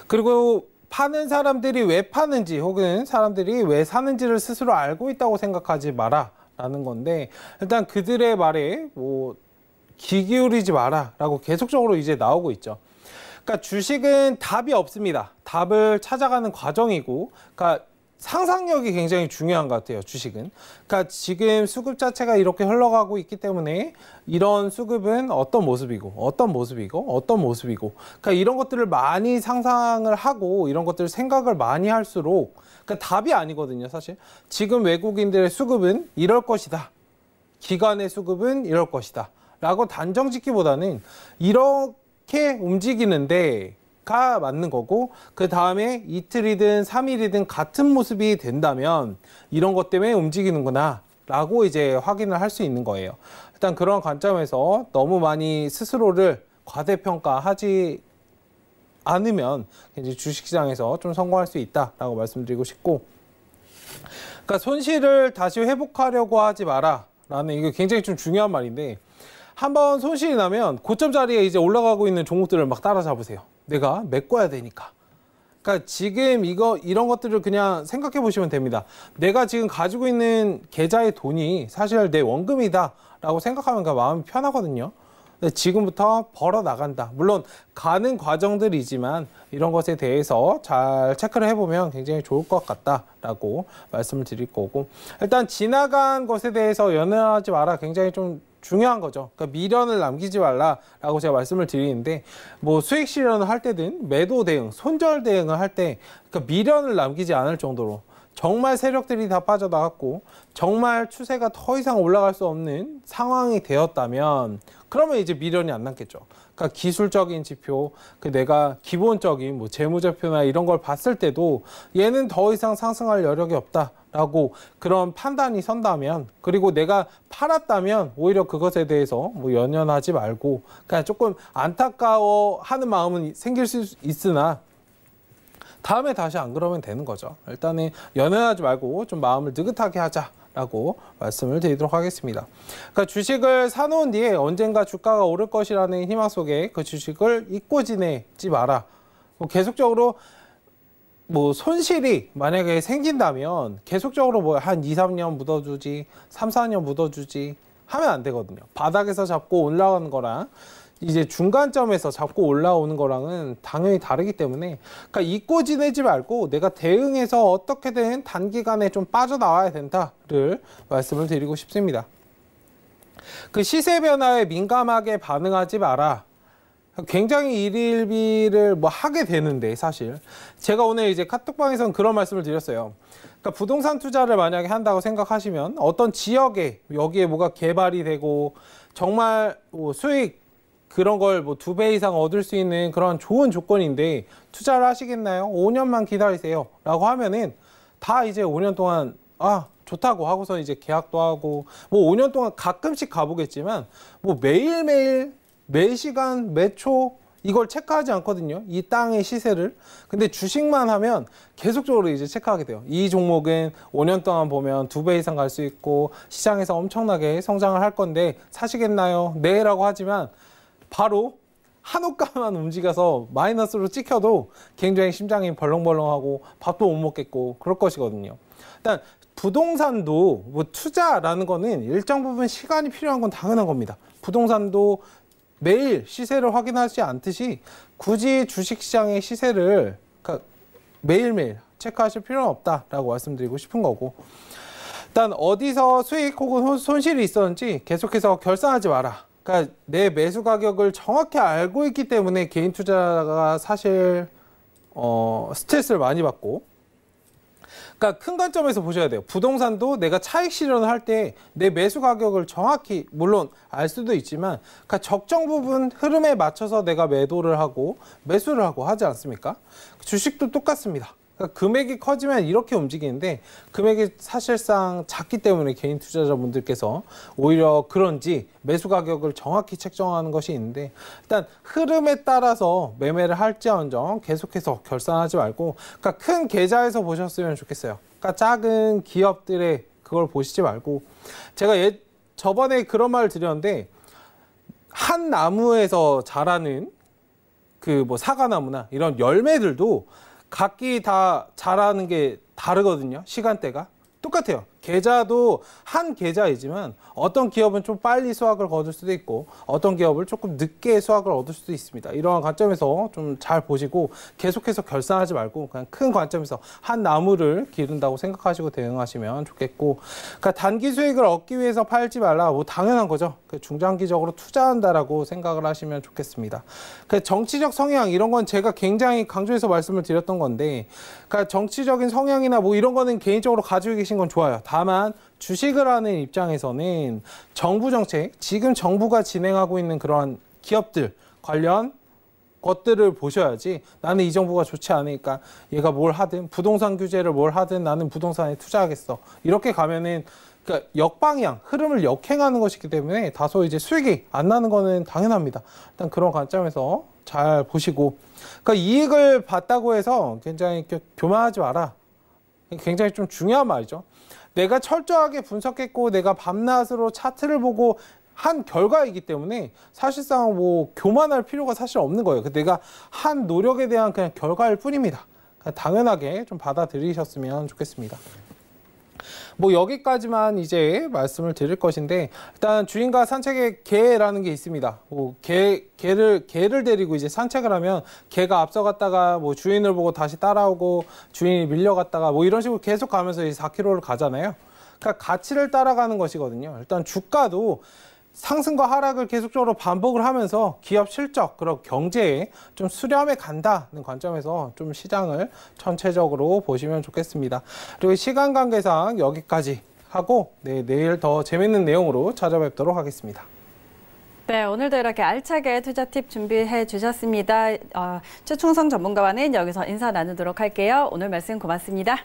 그리고 파는 사람들이 왜 파는지 혹은 사람들이 왜 사는지를 스스로 알고 있다고 생각하지 마라. 라는 건데 일단 그들의 말에 뭐귀 기울이지 마라 라고 계속적으로 이제 나오고 있죠. 그러니까 주식은 답이 없습니다. 답을 찾아가는 과정이고 그러니까 상상력이 굉장히 중요한 것 같아요, 주식은. 그러니까 지금 수급 자체가 이렇게 흘러가고 있기 때문에 이런 수급은 어떤 모습이고, 어떤 모습이고, 어떤 모습이고. 그러니까 이런 것들을 많이 상상을 하고 이런 것들을 생각을 많이 할수록 그러니까 답이 아니거든요, 사실. 지금 외국인들의 수급은 이럴 것이다. 기관의 수급은 이럴 것이다. 라고 단정 짓기보다는 이렇게 움직이는데 가 맞는 거고 그 다음에 이틀이든 삼일이든 같은 모습이 된다면 이런 것 때문에 움직이는구나 라고 이제 확인을 할 수 있는 거예요 일단 그런 관점에서 너무 많이 스스로를 과대평가하지 않으면 이제 주식시장에서 좀 성공할 수 있다라고 말씀드리고 싶고 그러니까 손실을 다시 회복하려고 하지 마라 라는 이게 굉장히 좀 중요한 말인데 한번 손실이 나면 고점 자리에 이제 올라가고 있는 종목들을 막 따라잡으세요. 내가 메꿔야 되니까. 그러니까 지금 이거 이런 것들을 그냥 생각해 보시면 됩니다. 내가 지금 가지고 있는 계좌의 돈이 사실 내 원금이다라고 생각하면 그 마음이 편하거든요. 지금부터 벌어 나간다. 물론 가는 과정들이지만 이런 것에 대해서 잘 체크를 해보면 굉장히 좋을 것 같다라고 말씀을 드릴 거고 일단 지나간 것에 대해서 연연하지 마라. 굉장히 좀 중요한 거죠. 그러니까 미련을 남기지 말라라고 제가 말씀을 드리는데 뭐 수익 실현을 할 때든 매도 대응, 손절 대응을 할때 그러니까 미련을 남기지 않을 정도로 정말 세력들이 다 빠져나갔고 정말 추세가 더 이상 올라갈 수 없는 상황이 되었다면 그러면 이제 미련이 안 남겠죠. 아까 그러니까 기술적인 지표, 그 내가 기본적인 뭐 재무제표나 이런 걸 봤을 때도 얘는 더 이상 상승할 여력이 없다. 라고 그런 판단이 선다면 그리고 내가 팔았다면 오히려 그것에 대해서 뭐 연연하지 말고 그냥 조금 안타까워하는 마음은 생길 수 있으나 다음에 다시 안 그러면 되는 거죠. 일단은 연연하지 말고 좀 마음을 느긋하게 하자. 라고 말씀을 드리도록 하겠습니다. 그러니까 주식을 사놓은 뒤에 언젠가 주가가 오를 것이라는 희망 속에 그 주식을 잊고 지내지 마라. 뭐 계속적으로 뭐 손실이 만약에 생긴다면 계속적으로 뭐 한 2, 3년 묻어주지, 3, 4년 묻어주지 하면 안 되거든요. 바닥에서 잡고 올라간 거랑 이제 중간점에서 잡고 올라오는 거랑은 당연히 다르기 때문에 그러니까 잊고 지내지 말고 내가 대응해서 어떻게든 단기간에 좀 빠져나와야 된다를 말씀을 드리고 싶습니다. 그 시세 변화에 민감하게 반응하지 마라. 굉장히 일일비를 뭐 하게 되는데 사실 제가 오늘 이제 카톡방에선 그런 말씀을 드렸어요. 그러니까 부동산 투자를 만약에 한다고 생각하시면 어떤 지역에 여기에 뭐가 개발이 되고 정말 뭐 수익 그런 걸 뭐 두 배 이상 얻을 수 있는 그런 좋은 조건인데 투자를 하시겠나요? 5년만 기다리세요. 라고 하면은 다 이제 5년 동안 아, 좋다고 하고서 이제 계약도 하고 뭐 5년 동안 가끔씩 가보겠지만 뭐 매일매일 매 시간 매초 이걸 체크하지 않거든요. 이 땅의 시세를. 근데 주식만 하면 계속적으로 이제 체크하게 돼요. 이 종목은 5년 동안 보면 2배 이상 갈 수 있고 시장에서 엄청나게 성장을 할 건데 사시겠나요? 네라고 하지만 바로 한옥가만 움직여서 마이너스로 찍혀도 굉장히 심장이 벌렁벌렁하고 밥도 못 먹겠고 그럴 것이거든요. 일단 부동산도 뭐 투자라는 거는 일정 부분 시간이 필요한 건 당연한 겁니다. 부동산도 매일 시세를 확인하지 않듯이 굳이 주식시장의 시세를 그러니까 매일매일 체크하실 필요는 없다라고 말씀드리고 싶은 거고 일단 어디서 수익 혹은 손실이 있었는지 계속해서 결산하지 마라. 그러니까 내 매수 가격을 정확히 알고 있기 때문에 개인 투자가 사실 어, 스트레스를 많이 받고 그러니까 큰 관점에서 보셔야 돼요. 부동산도 내가 차익 실현을 할 때 내 매수 가격을 정확히 물론 알 수도 있지만 그러니까 적정 부분 흐름에 맞춰서 내가 매도를 하고 매수를 하고 하지 않습니까? 주식도 똑같습니다. 그러니까 금액이 커지면 이렇게 움직이는데 금액이 사실상 작기 때문에 개인 투자자분들께서 오히려 그런지 매수 가격을 정확히 책정하는 것이 있는데 일단 흐름에 따라서 매매를 할지언정 계속해서 결산하지 말고 그러니까 큰 계좌에서 보셨으면 좋겠어요. 그러니까 작은 기업들의 그걸 보시지 말고 제가 예, 저번에 그런 말을 드렸는데 한 나무에서 자라는 그 뭐 사과나무나 이런 열매들도 각기 다 잘하는 게 다르거든요. 시간대가. 똑같아요. 계좌도 한 계좌이지만 어떤 기업은 좀 빨리 수확을 거둘 수도 있고 어떤 기업을 조금 늦게 수확을 얻을 수도 있습니다. 이러한 관점에서 좀 잘 보시고 계속해서 결산하지 말고 그냥 큰 관점에서 한 나무를 기른다고 생각하시고 대응하시면 좋겠고 그러니까 단기 수익을 얻기 위해서 팔지 말라 뭐 당연한 거죠. 그 중장기적으로 투자한다라고 생각을 하시면 좋겠습니다. 그러니까 정치적 성향 이런 건 제가 굉장히 강조해서 말씀을 드렸던 건데 그러니까 정치적인 성향이나 뭐 이런 거는 개인적으로 가지고 계신 건 좋아요. 다만 주식을 하는 입장에서는 정부 정책, 지금 정부가 진행하고 있는 그런 기업들 관련 것들을 보셔야지 나는 이 정부가 좋지 않으니까 얘가 뭘 하든 부동산 규제를 뭘 하든 나는 부동산에 투자하겠어. 이렇게 가면은 그러니까 역방향, 흐름을 역행하는 것이기 때문에 다소 이제 수익이 안 나는 거는 당연합니다. 일단 그런 관점에서 잘 보시고 그러니까 이익을 봤다고 해서 굉장히 교만하지 마라. 굉장히 좀 중요한 말이죠. 내가 철저하게 분석했고 내가 밤낮으로 차트를 보고 한 결과이기 때문에 사실상 뭐 교만할 필요가 사실 없는 거예요. 내가 한 노력에 대한 그냥 결과일 뿐입니다. 당연하게 좀 받아들이셨으면 좋겠습니다. 뭐 여기까지만 이제 말씀을 드릴 것인데 일단 주인과 산책의 개라는 게 있습니다. 뭐개 개를 개를 데리고 이제 산책을 하면 개가 앞서갔다가 뭐 주인을 보고 다시 따라오고 주인이 밀려갔다가 뭐 이런 식으로 계속 가면서 이제 4km를 가잖아요. 그러니까 가치를 따라가는 것이거든요. 일단 주가도 상승과 하락을 계속적으로 반복을 하면서 기업 실적, 그리고 경제에 좀 수렴해 간다는 관점에서 좀 시장을 전체적으로 보시면 좋겠습니다. 그리고 시간 관계상 여기까지 하고 네, 내일 더 재밌는 내용으로 찾아뵙도록 하겠습니다. 네, 오늘도 이렇게 알차게 투자 팁 준비해 주셨습니다. 어, 최충성 전문가와는 여기서 인사 나누도록 할게요. 오늘 말씀 고맙습니다.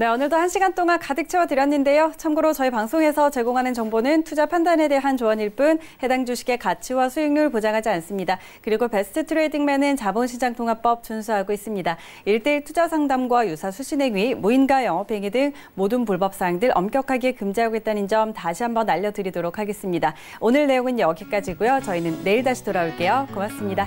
네, 오늘도 한 시간 동안 가득 채워드렸는데요. 참고로 저희 방송에서 제공하는 정보는 투자 판단에 대한 조언일 뿐 해당 주식의 가치와 수익률 보장하지 않습니다. 그리고 베스트 트레이딩맨은 자본시장 통합법 준수하고 있습니다. 일대일 투자 상담과 유사 수신행위, 무인과 영업행위 등 모든 불법 사항들 엄격하게 금지하고있다는 점 다시 한번 알려드리도록 하겠습니다. 오늘 내용은 여기까지고요. 저희는 내일 다시 돌아올게요. 고맙습니다.